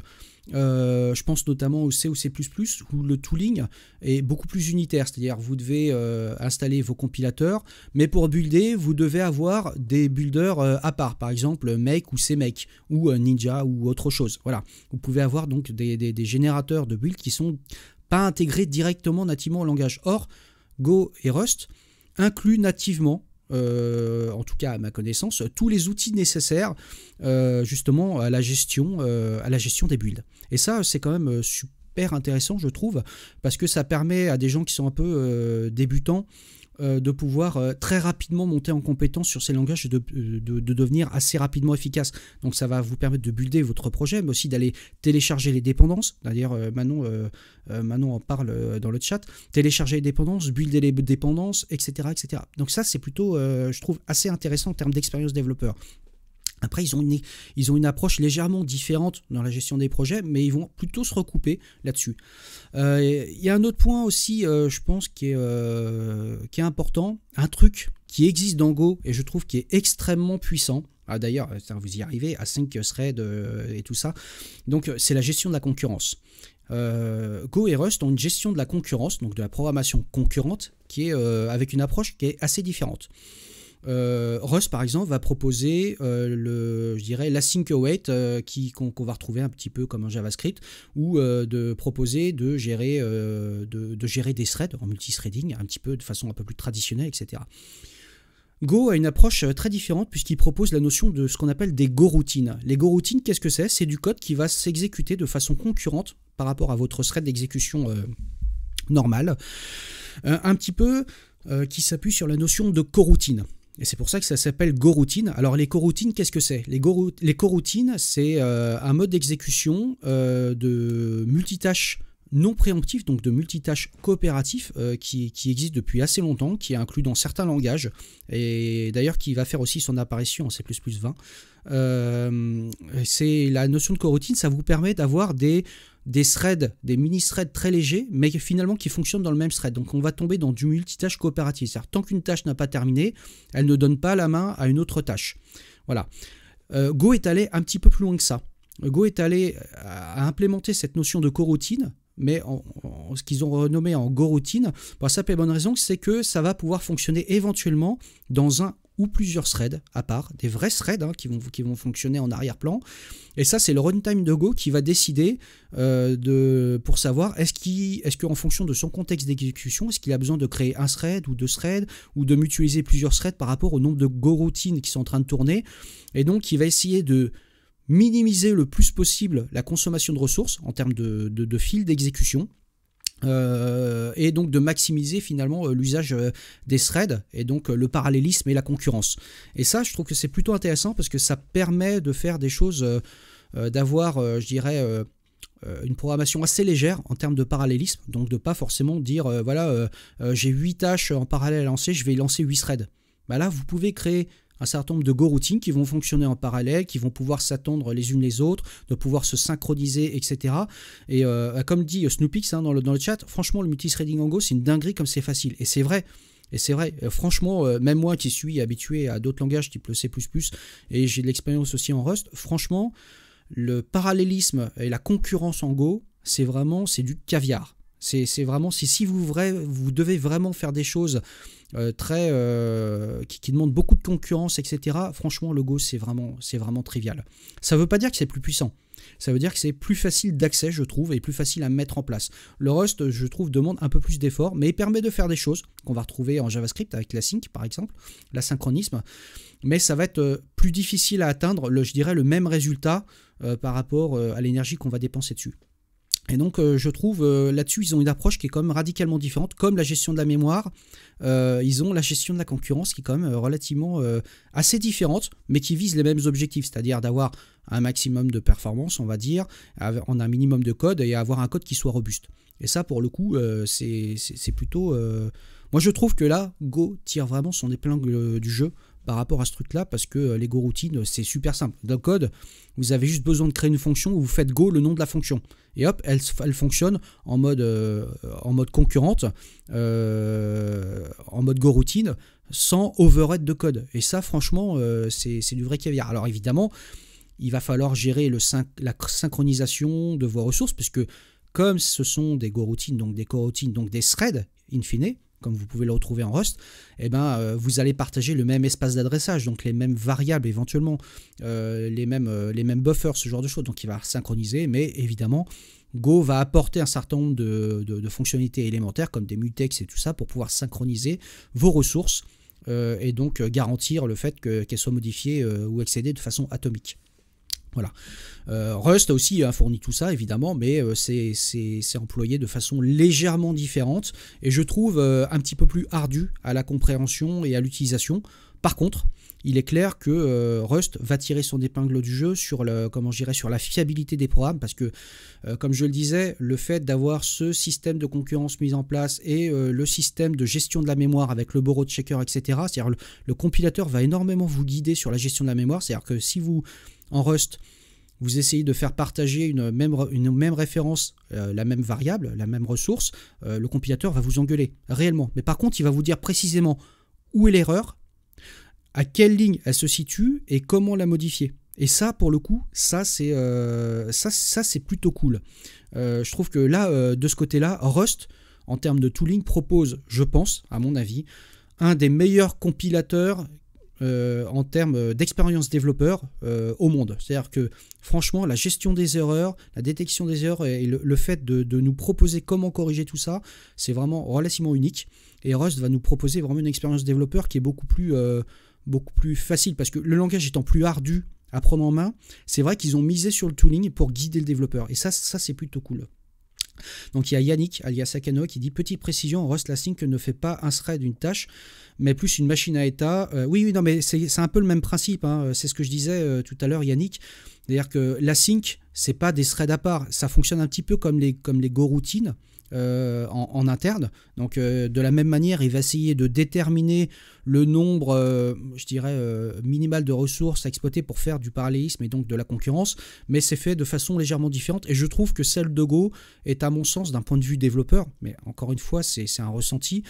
Euh, je pense notamment au C ou C++, où le tooling est beaucoup plus unitaire, c'est-à-dire vous devez euh, installer vos compilateurs, mais pour builder, vous devez avoir des builders euh, à part, par exemple Make ou CMake, ou Ninja, ou autre chose. Voilà, vous pouvez avoir donc des, générateurs de build qui sont pas intégrés directement nativement au langage. Or, Go et Rust, inclut nativement euh, en tout cas à ma connaissance, tous les outils nécessaires euh, justement à la gestion, euh, à la gestion des builds. Et ça, c'est quand même super intéressant, je trouve, parce que ça permet à des gens qui sont un peu débutants euh, de pouvoir euh, très rapidement monter en compétence sur ces langages et euh, de, devenir assez rapidement efficace. Donc ça va vous permettre de builder votre projet, mais aussi d'aller télécharger les dépendances. D'ailleurs, Manon, Manon en parle dans le chat. Télécharger les dépendances, builder les dépendances, etc. etc. Donc ça, c'est plutôt, je trouve, assez intéressant en termes d'expérience développeur. Après, ils ont, une, ils ont une approche légèrement différente dans la gestion des projets, mais ils vont plutôt se recouper là-dessus. Euh, il y a un autre point aussi, euh, je pense, qui est, euh, qui est important, un truc qui existe dans Go et je trouve qui est extrêmement puissant. Ah, D'ailleurs, vous y arrivez, à 5 threads et tout ça. Donc, c'est la gestion de la concurrence. Go et Rust ont une gestion de la concurrence, donc de la programmation concurrente, qui est avec une approche qui est assez différente. Euh, Rust, par exemple, va proposer euh, le, je dirais, l'async await euh, qui qu'on va retrouver un petit peu comme en JavaScript, ou de proposer de gérer, de, gérer des threads en multithreading, un petit peu de façon un peu plus traditionnelle, etc. Go a une approche très différente puisqu'il propose la notion de ce qu'on appelle des goroutines. routines Les go qu'est-ce que c'est C'est du code qui va s'exécuter de façon concurrente par rapport à votre thread d'exécution normale, un petit peu qui s'appuie sur la notion de coroutine. Et c'est pour ça que ça s'appelle goroutine. Alors les coroutines, qu'est-ce que c'est Les, coroutines, c'est euh, un mode d'exécution euh, de multitâche non préemptif, donc de multitâche coopératif, euh, qui, existe depuis assez longtemps, qui est inclus dans certains langages, et d'ailleurs qui va faire aussi son apparition en C 20. Euh, c'est la notion de coroutine, ça vous permet d'avoir des, des threads, des mini-threads très légers, mais finalement qui fonctionnent dans le même thread. Donc on va tomber dans du multitâche coopératif. C'est-à-dire tant qu'une tâche n'a pas terminé, elle ne donne pas la main à une autre tâche. Voilà. Euh, Go est allé un petit peu plus loin que ça. Go est allé à implémenter cette notion de coroutine mais ce qu'ils ont renommé en goroutine, bah, pour ça, simple bonne raison, c'est que ça va pouvoir fonctionner éventuellement dans un ou plusieurs threads à part, des vrais threads hein, qui, vont, qui vont fonctionner en arrière-plan. Et ça, c'est le runtime de Go qui va décider euh, de, pour savoir est-ce qu'en est fonction de son contexte d'exécution, est-ce qu'il a besoin de créer un thread ou deux threads ou de mutualiser plusieurs threads par rapport au nombre de GoRoutines qui sont en train de tourner. Et donc, il va essayer de minimiser le plus possible la consommation de ressources en termes de, fil d'exécution. Euh, et donc de maximiser finalement euh, l'usage euh, des threads et donc le parallélisme et la concurrence. Et ça, je trouve que c'est plutôt intéressant parce que ça permet de faire des choses, d'avoir, je dirais, une programmation assez légère en termes de parallélisme, donc de pas forcément dire voilà, j'ai 8 tâches en parallèle à lancer, je vais lancer 8 threads. Bah là, vous pouvez créer un certain nombre de go routines qui vont fonctionner en parallèle, qui vont pouvoir s'attendre les unes les autres, de pouvoir se synchroniser, etc. Et euh, comme dit euh, Snoopix hein, dans, le, chat, franchement, le multithreading en Go, c'est une dinguerie comme c'est facile. Et c'est vrai. Et c'est vrai, euh, franchement, même moi qui suis habitué à d'autres langages type le C++, et j'ai de l'expérience aussi en Rust, franchement, le parallélisme et la concurrence en Go, c'est vraiment, c'est du caviar. C'est vraiment, si, vous, vous devez vraiment faire des choses euh, très, euh, qui, demandent beaucoup de concurrence, etc., franchement, le Go, c'est vraiment, vraiment trivial. Ça ne veut pas dire que c'est plus puissant. Ça veut dire que c'est plus facile d'accès, je trouve, et plus facile à mettre en place. Le Rust, je trouve, demande un peu plus d'efforts, mais il permet de faire des choses qu'on va retrouver en JavaScript avec la sync, par exemple, l'asynchronisme. Mais ça va être euh, plus difficile à atteindre, je dirais, le même résultat par rapport à l'énergie qu'on va dépenser dessus. Et donc, euh, je trouve euh, là-dessus, ils ont une approche qui est quand même radicalement différente, comme la gestion de la mémoire. Euh, ils ont la gestion de la concurrence qui est quand même relativement assez différente, mais qui vise les mêmes objectifs, c'est-à-dire d'avoir un maximum de performance, on va dire, en un minimum de code et avoir un code qui soit robuste. Et ça, pour le coup, c'est plutôt. moi, je trouve que là, Go tire vraiment son épingle du jeu par rapport à ce truc-là, parce que euh, les Go euh, c'est super simple. Dans le code, vous avez juste besoin de créer une fonction où vous faites Go le nom de la fonction. Et hop, elle, fonctionne en mode, euh, en mode concurrente, en mode goroutine, sans overhead de code. Et ça, franchement, c'est du vrai caviar. Alors évidemment, il va falloir gérer la synchronisation de vos ressources, puisque comme ce sont des goroutines, donc des coroutines, donc des threads, in fine, comme vous pouvez le retrouver en Rust, eh ben, euh, vous allez partager le même espace d'adressage, donc les mêmes variables éventuellement, euh, les, mêmes, euh, les mêmes buffers, ce genre de choses. Donc il va synchroniser, mais évidemment, Go va apporter un certain nombre de, fonctionnalités élémentaires comme des mutex et tout ça pour pouvoir synchroniser vos ressources et donc garantir le fait qu'elles soient modifiées ou accédées de façon atomique. Voilà. Rust euh, Rust aussi a fourni tout ça, évidemment, mais euh, c'est employé de façon légèrement différente et je trouve euh, un petit peu plus ardu à la compréhension et à l'utilisation. Par contre, il est clair que Rust va tirer son épingle du jeu sur, le, comment sur la fiabilité des programmes parce que, comme je le disais, le fait d'avoir ce système de concurrence mis en place et le système de gestion de la mémoire avec le borrow checker, etc., c'est-à-dire que le compilateur va énormément vous guider sur la gestion de la mémoire, c'est-à-dire que si vous en Rust, vous essayez de faire partager une même, une même référence, euh, la même variable, la même ressource, euh, le compilateur va vous engueuler, réellement. Mais par contre, il va vous dire précisément où est l'erreur, à quelle ligne elle se situe et comment la modifier. Et ça, pour le coup, ça c'est euh, ça, ça c'est plutôt cool. je trouve que là, de ce côté-là, Rust, en termes de tooling, propose, je pense, à mon avis, un des meilleurs compilateurs euh, en termes euh, d'expérience développeur euh, au monde. C'est-à-dire que franchement, la gestion des erreurs, la détection des erreurs et le, fait de, nous proposer comment corriger tout ça, c'est vraiment relativement unique. Et Rust va nous proposer vraiment une expérience développeur qui est beaucoup plus, beaucoup plus facile parce que le langage étant plus ardu à prendre en main, c'est vrai qu'ils ont misé sur le tooling pour guider le développeur. Et ça, ça c'est plutôt cool. Donc il y a Yannick, alias Sakano qui dit Petite précision, Rust sync ne fait pas un thread d'une tâche, mais plus une machine à état. Euh, oui, oui, non, mais c'est un peu le même principe. Hein. C'est ce que je disais euh, tout à l'heure, Yannick. C'est-à-dire que l'async, c'est pas des threads à part. Ça fonctionne un petit peu comme les, comme les euh, en, interne. Donc euh, de la même manière, il va essayer de déterminer le nombre, euh, je dirais, minimal de ressources à exploiter pour faire du parallélisme et donc de la concurrence, mais c'est fait de façon légèrement différente. Et je trouve que celle de Go est, à mon sens, d'un point de vue développeur, mais encore une fois, c'est un ressenti.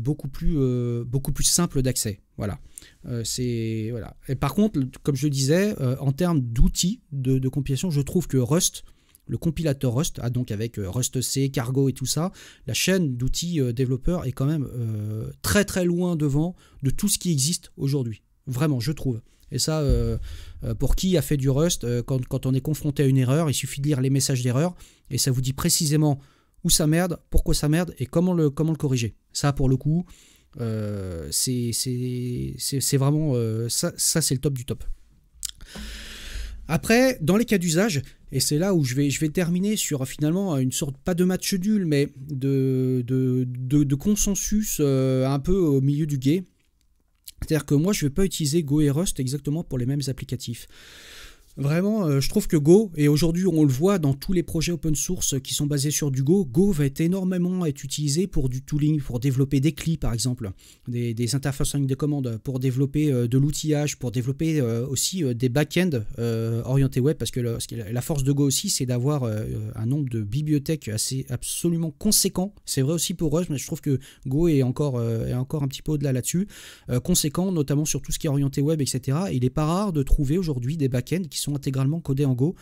Beaucoup plus, beaucoup plus simple d'accès. Voilà. c'est voilà. Et par contre, comme je le disais, en termes d'outils de, de compilation, je trouve que Rust le compilateur Rust a ah, donc avec euh, Rust C, Cargo et tout ça, la chaîne d'outils euh, développeurs est quand même euh, très très loin devant de tout ce qui existe aujourd'hui. Vraiment, je trouve. Et ça, pour qui a fait du Rust, quand, on est confronté à une erreur, il suffit de lire les messages d'erreur et ça vous dit précisément où ça merde, pourquoi ça merde et comment le, comment le corriger. Ça, pour le coup, c'est vraiment. ça c'est le top du top. Après, dans les cas d'usage, et c'est là où je vais, terminer sur finalement une sorte, pas de match nul, mais de, de, consensus euh, un peu au milieu du guet. C'est-à-dire que moi, je ne vais pas utiliser Go et Rust exactement pour les mêmes applicatifs. Vraiment, euh, je trouve que Go, et aujourd'hui on le voit dans tous les projets open source qui sont basés sur du Go, Go va être énormément être utilisé pour du tooling, pour développer des clés par exemple, des, interfaces en ligne de commande, pour développer euh, de l'outillage, pour développer euh, aussi des back-ends orientés web, parce que, la force de Go aussi c'est d'avoir un nombre de bibliothèques assez absolument conséquent. C'est vrai aussi pour Rust, mais je trouve que Go est encore, est encore un petit peu au-delà là-dessus. conséquent, notamment sur tout ce qui est orienté web, etc. il n'est pas rare de trouver aujourd'hui des back-ends qui intégralement codés en Go.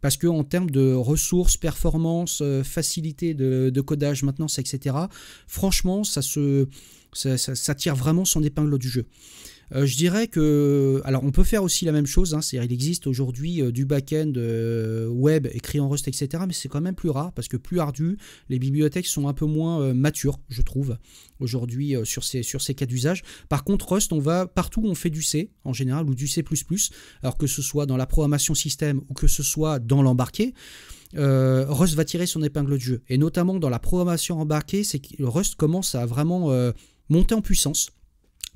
Parce que en termes de ressources, performance, euh, facilité de, codage, maintenance, etc., franchement, ça, se, ça tire vraiment son épingle du jeu. Euh, je dirais que, alors on peut faire aussi la même chose, hein, c'est-à-dire il existe aujourd'hui euh, du back-end euh, web écrit en Rust, etc. Mais c'est quand même plus rare parce que plus ardu, les bibliothèques sont un peu moins matures, je trouve, aujourd'hui sur, ces, sur ces cas d'usage. Par contre, Rust, on va partout où on fait du C en général ou du C++, alors que ce soit dans la programmation système ou que ce soit dans l'embarqué. Rust va tirer son épingle de jeu. Et notamment dans la programmation embarquée, c'est que Rust commence à vraiment monter en puissance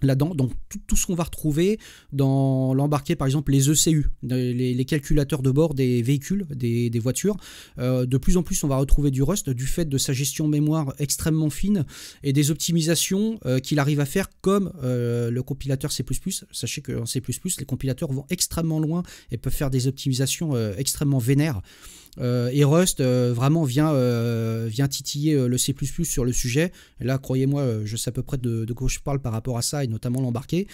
là-dedans. Donc tout, ce qu'on va retrouver dans l'embarqué, par exemple les ECU, les, calculateurs de bord des véhicules, des, voitures. Euh, de plus en plus, on va retrouver du Rust du fait de sa gestion mémoire extrêmement fine et des optimisations euh, qu'il arrive à faire comme euh, le compilateur C++. Sachez qu'en C++, les compilateurs vont extrêmement loin et peuvent faire des optimisations extrêmement vénères. Euh, et Rust euh, vraiment vient, euh, titiller le C++ sur le sujet. là, croyez-moi, je sais à peu près de, quoi je parle par rapport à ça et notamment l'embarquer.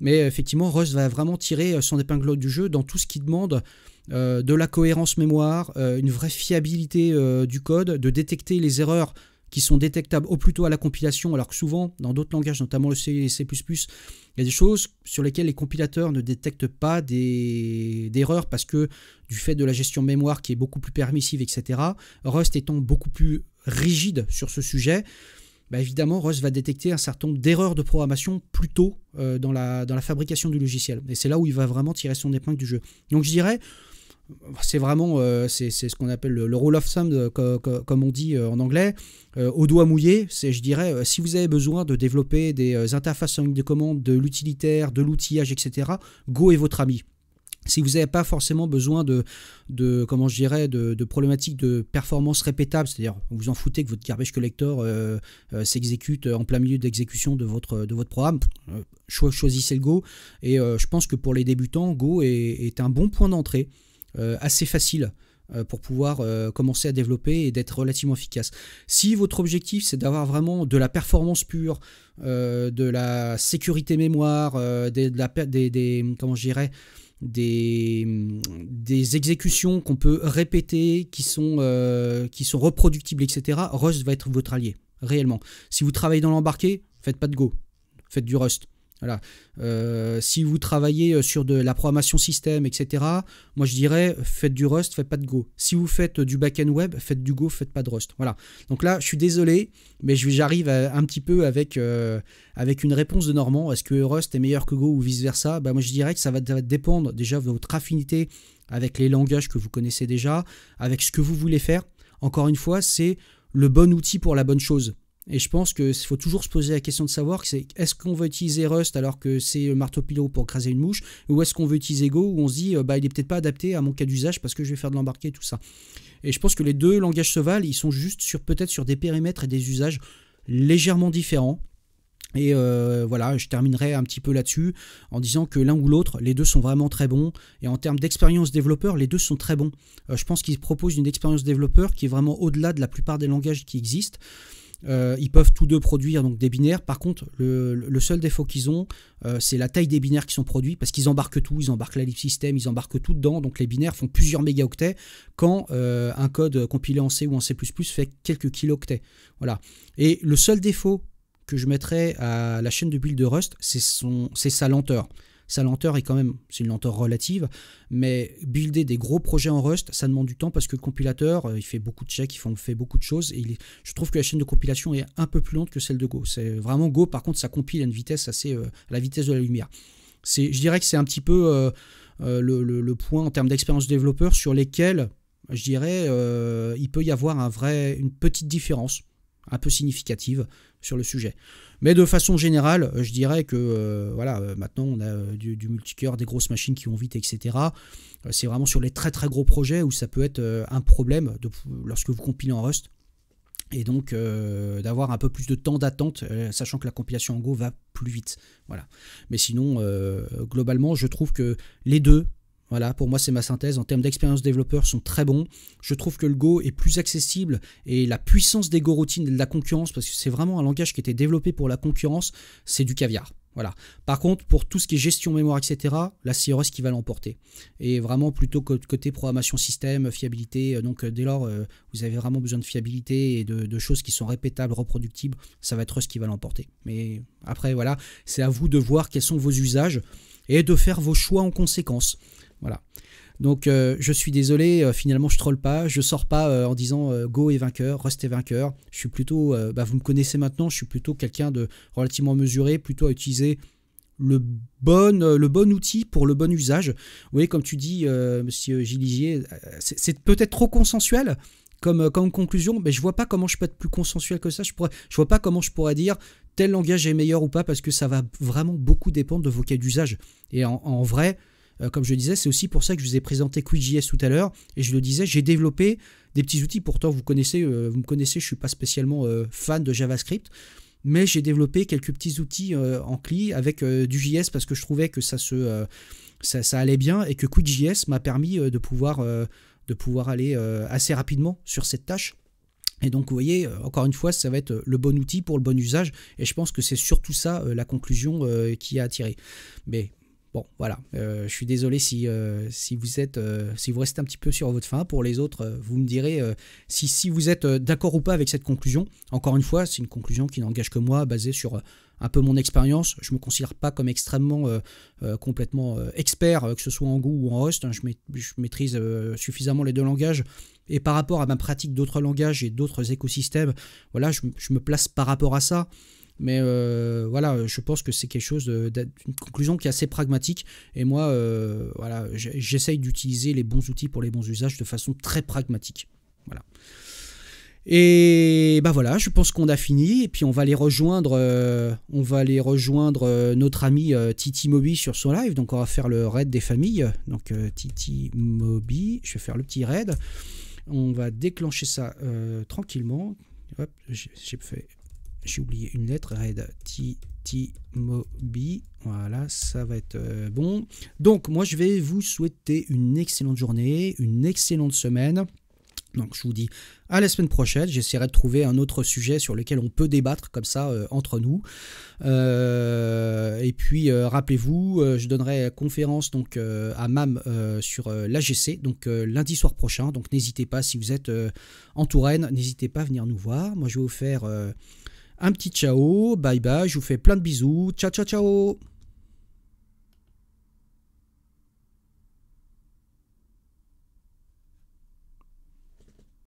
Mais effectivement, Rust va vraiment tirer son épingle du jeu dans tout ce qui demande de la cohérence mémoire, une vraie fiabilité du code, de détecter les erreurs qui sont détectables au plus tôt à la compilation, alors que souvent, dans d'autres langages, notamment le C et C++, il y a des choses sur lesquelles les compilateurs ne détectent pas d'erreurs parce que du fait de la gestion mémoire qui est beaucoup plus permissive, etc., Rust étant beaucoup plus rigide sur ce sujet, bah, évidemment, Rust va détecter un certain nombre d'erreurs de programmation plus tôt euh, dans, la, dans la fabrication du logiciel. Et c'est là où il va vraiment tirer son épingle du jeu. Donc je dirais, c'est vraiment euh, c'est ce qu'on appelle le, roll of thumb euh, comme on dit euh, en anglais au doigt mouillé c'est je dirais si vous avez besoin de développer des interfaces en ligne de commande de l'utilitaire de l'outillage etc Go est votre ami si vous n'avez pas forcément besoin de, comment je dirais, de, problématiques de performance répétable, c'est-à-dire vous en foutez que votre garbage collector s'exécute en plein milieu d'exécution de votre, de votre programme, choisissez le Go. Et je pense que pour les débutants, Go est un bon point d'entrée. Euh, assez facile euh, pour pouvoir euh, commencer à développer et d'être relativement efficace. Si votre objectif c'est d'avoir vraiment de la performance pure, de la sécurité mémoire, des, de la, dirais, des exécutions qu'on peut répéter, qui sont, qui sont reproductibles, etc., Rust va être votre allié, réellement. Si vous travaillez dans l'embarqué, faites pas de Go, faites du Rust. Voilà. Euh, si vous travaillez euh, sur de la programmation système, etc., moi je dirais faites du Rust, faites pas de Go. Si vous faites euh, du back-end web, faites du Go, faites pas de Rust. Voilà. Donc là, je suis désolé, mais j'arrive un petit peu avec, avec une réponse de Normand. Est-ce que Rust est meilleur que Go ou vice-versa bah, Moi je dirais que ça va dépendre déjà de votre affinité avec les langages que vous connaissez déjà, avec ce que vous voulez faire. Encore une fois, c'est le bon outil pour la bonne chose. Et je pense qu'il faut toujours se poser la question de savoir c'est est-ce qu'on veut utiliser Rust alors que c'est le marteau pilot pour craser une mouche, ou est-ce qu'on veut utiliser Go où on se dit euh, bah il est peut-être pas adapté à mon cas d'usage parce que je vais faire de l'embarquer et tout ça. Et je pense que les deux langages se valent, ils sont juste sur peut-être sur des périmètres et des usages légèrement différents. Et euh, voilà, je terminerai un petit peu là-dessus en disant que l'un ou l'autre, les deux sont vraiment très bons. Et en termes d'expérience développeur, les deux sont très bons. Euh, je pense qu'ils proposent une expérience développeur qui est vraiment au-delà de la plupart des langages qui existent. Euh, ils peuvent tous deux produire donc des binaires. Par contre, le, seul défaut qu'ils ont, euh, c'est la taille des binaires qui sont produits parce qu'ils embarquent tout. Ils embarquent la système, ils embarquent tout dedans. Donc les binaires font plusieurs mégaoctets quand euh, un code compilé en C ou en C++ fait quelques kilooctets. Voilà. Et le seul défaut que je mettrais à la chaîne de build de Rust, c'est sa lenteur. Sa lenteur est quand même, c'est une lenteur relative, mais builder des gros projets en Rust, ça demande du temps parce que le compilateur, euh, il fait beaucoup de checks, il fait beaucoup de choses. Et je trouve que la chaîne de compilation est un peu plus lente que celle de Go. C'est vraiment Go, par contre, ça compile à une vitesse assez, euh, à la vitesse de la lumière. C'est, je dirais que c'est un petit peu euh, le, point en termes d'expérience développeur sur lesquels, je dirais, il peut y avoir un vrai, une petite différence, un peu significative sur le sujet. Mais de façon générale, euh, je dirais que euh, voilà, euh, maintenant on a du, multicœur, des grosses machines qui vont vite, etc. C'est vraiment sur les très très gros projets où ça peut être un problème lorsque vous compilez en Rust. Et donc d'avoir un peu plus de temps d'attente, sachant que la compilation en Go va plus vite. Voilà. Mais sinon, globalement, je trouve que les deux, voilà, pour moi c'est ma synthèse. En termes d'expérience développeur, sont très bons. Je trouve que le Go est plus accessible et la puissance des Go routines et de la concurrence, parce que c'est vraiment un langage qui était développé pour la concurrence, c'est du caviar. Voilà. Par contre, pour tout ce qui est gestion mémoire, etc., là, c'est qui va l'emporter. Et vraiment, plutôt que côté programmation système, fiabilité. Euh, donc, euh, dès lors, euh, vous avez vraiment besoin de fiabilité et de, choses qui sont répétables, reproductibles. Ça va être ce qui va l'emporter. Mais après, voilà, c'est à vous de voir quels sont vos usages et de faire vos choix en conséquence. Voilà. Donc euh, je suis désolé, euh, finalement je troll pas, je sors pas euh, en disant Go et vainqueur, Restez vainqueur. Je suis plutôt, bah, vous me connaissez maintenant, je suis plutôt quelqu'un de relativement mesuré, plutôt à utiliser le bon, le bon outil pour le bon usage. Vous voyez, comme tu dis, monsieur gilisier c'est peut-être trop consensuel. Comme, comme conclusion, mais je vois pas comment je peux être plus consensuel que ça. Je, pourrais, je vois pas comment je pourrais dire tel langage est meilleur ou pas parce que ça va vraiment beaucoup dépendre de vos cas d'usage. Et en vrai, euh, comme je le disais, c'est aussi pour ça que je vous ai présenté QuickJS tout à l'heure. Et je le disais, j'ai développé des petits outils. Pourtant, vous, connaissez, euh, vous me connaissez, je ne suis pas spécialement euh, fan de JavaScript. Mais j'ai développé quelques petits outils en CLI avec du JS parce que je trouvais que ça, se, ça, allait bien et que QuickJS m'a permis de pouvoir, de pouvoir aller assez rapidement sur cette tâche. Et donc, vous voyez, encore une fois, ça va être le bon outil pour le bon usage. Et je pense que c'est surtout ça la conclusion qui a attiré. Mais Bon, voilà. Euh, je suis désolé si, euh, si, vous êtes, euh, si vous restez un petit peu sur votre fin. Pour les autres, vous me direz si, vous êtes d'accord ou pas avec cette conclusion. Encore une fois, c'est une conclusion qui n'engage que moi, basée sur un peu mon expérience. Je ne me considère pas comme extrêmement, complètement expert, que ce soit en goût ou en host. Hein. Je, maîtrise suffisamment les deux langages. Et par rapport à ma pratique d'autres langages et d'autres écosystèmes, voilà, je, me place par rapport à ça. Mais euh, voilà, je pense que c'est quelque chose, euh, d'une conclusion qui est assez pragmatique. Et moi, euh, voilà, j'essaye d'utiliser les bons outils pour les bons usages de façon très pragmatique. Voilà. Et bah voilà, je pense qu'on a fini. Et puis on va aller rejoindre, on va aller rejoindre notre ami Titi Mobi sur son live. Donc on va faire le raid des familles. Donc Titi Mobi, je vais faire le petit raid. On va déclencher ça tranquillement. Hop, j'ai fait j'ai oublié une lettre, Red Mobi. Voilà, ça va être euh, bon. Donc, moi, je vais vous souhaiter une excellente journée, une excellente semaine. Donc je vous dis à la semaine prochaine, j'essaierai de trouver un autre sujet sur lequel on peut débattre comme ça euh, entre nous. Euh, et puis rappelez-vous, je donnerai conférence donc à MAM sur l'AGC, donc lundi soir prochain. Donc n'hésitez pas, si vous êtes en Touraine, n'hésitez pas à venir nous voir. Moi je vais vous faire... Un petit ciao, bye bye, je vous fais plein de bisous, ciao ciao ciao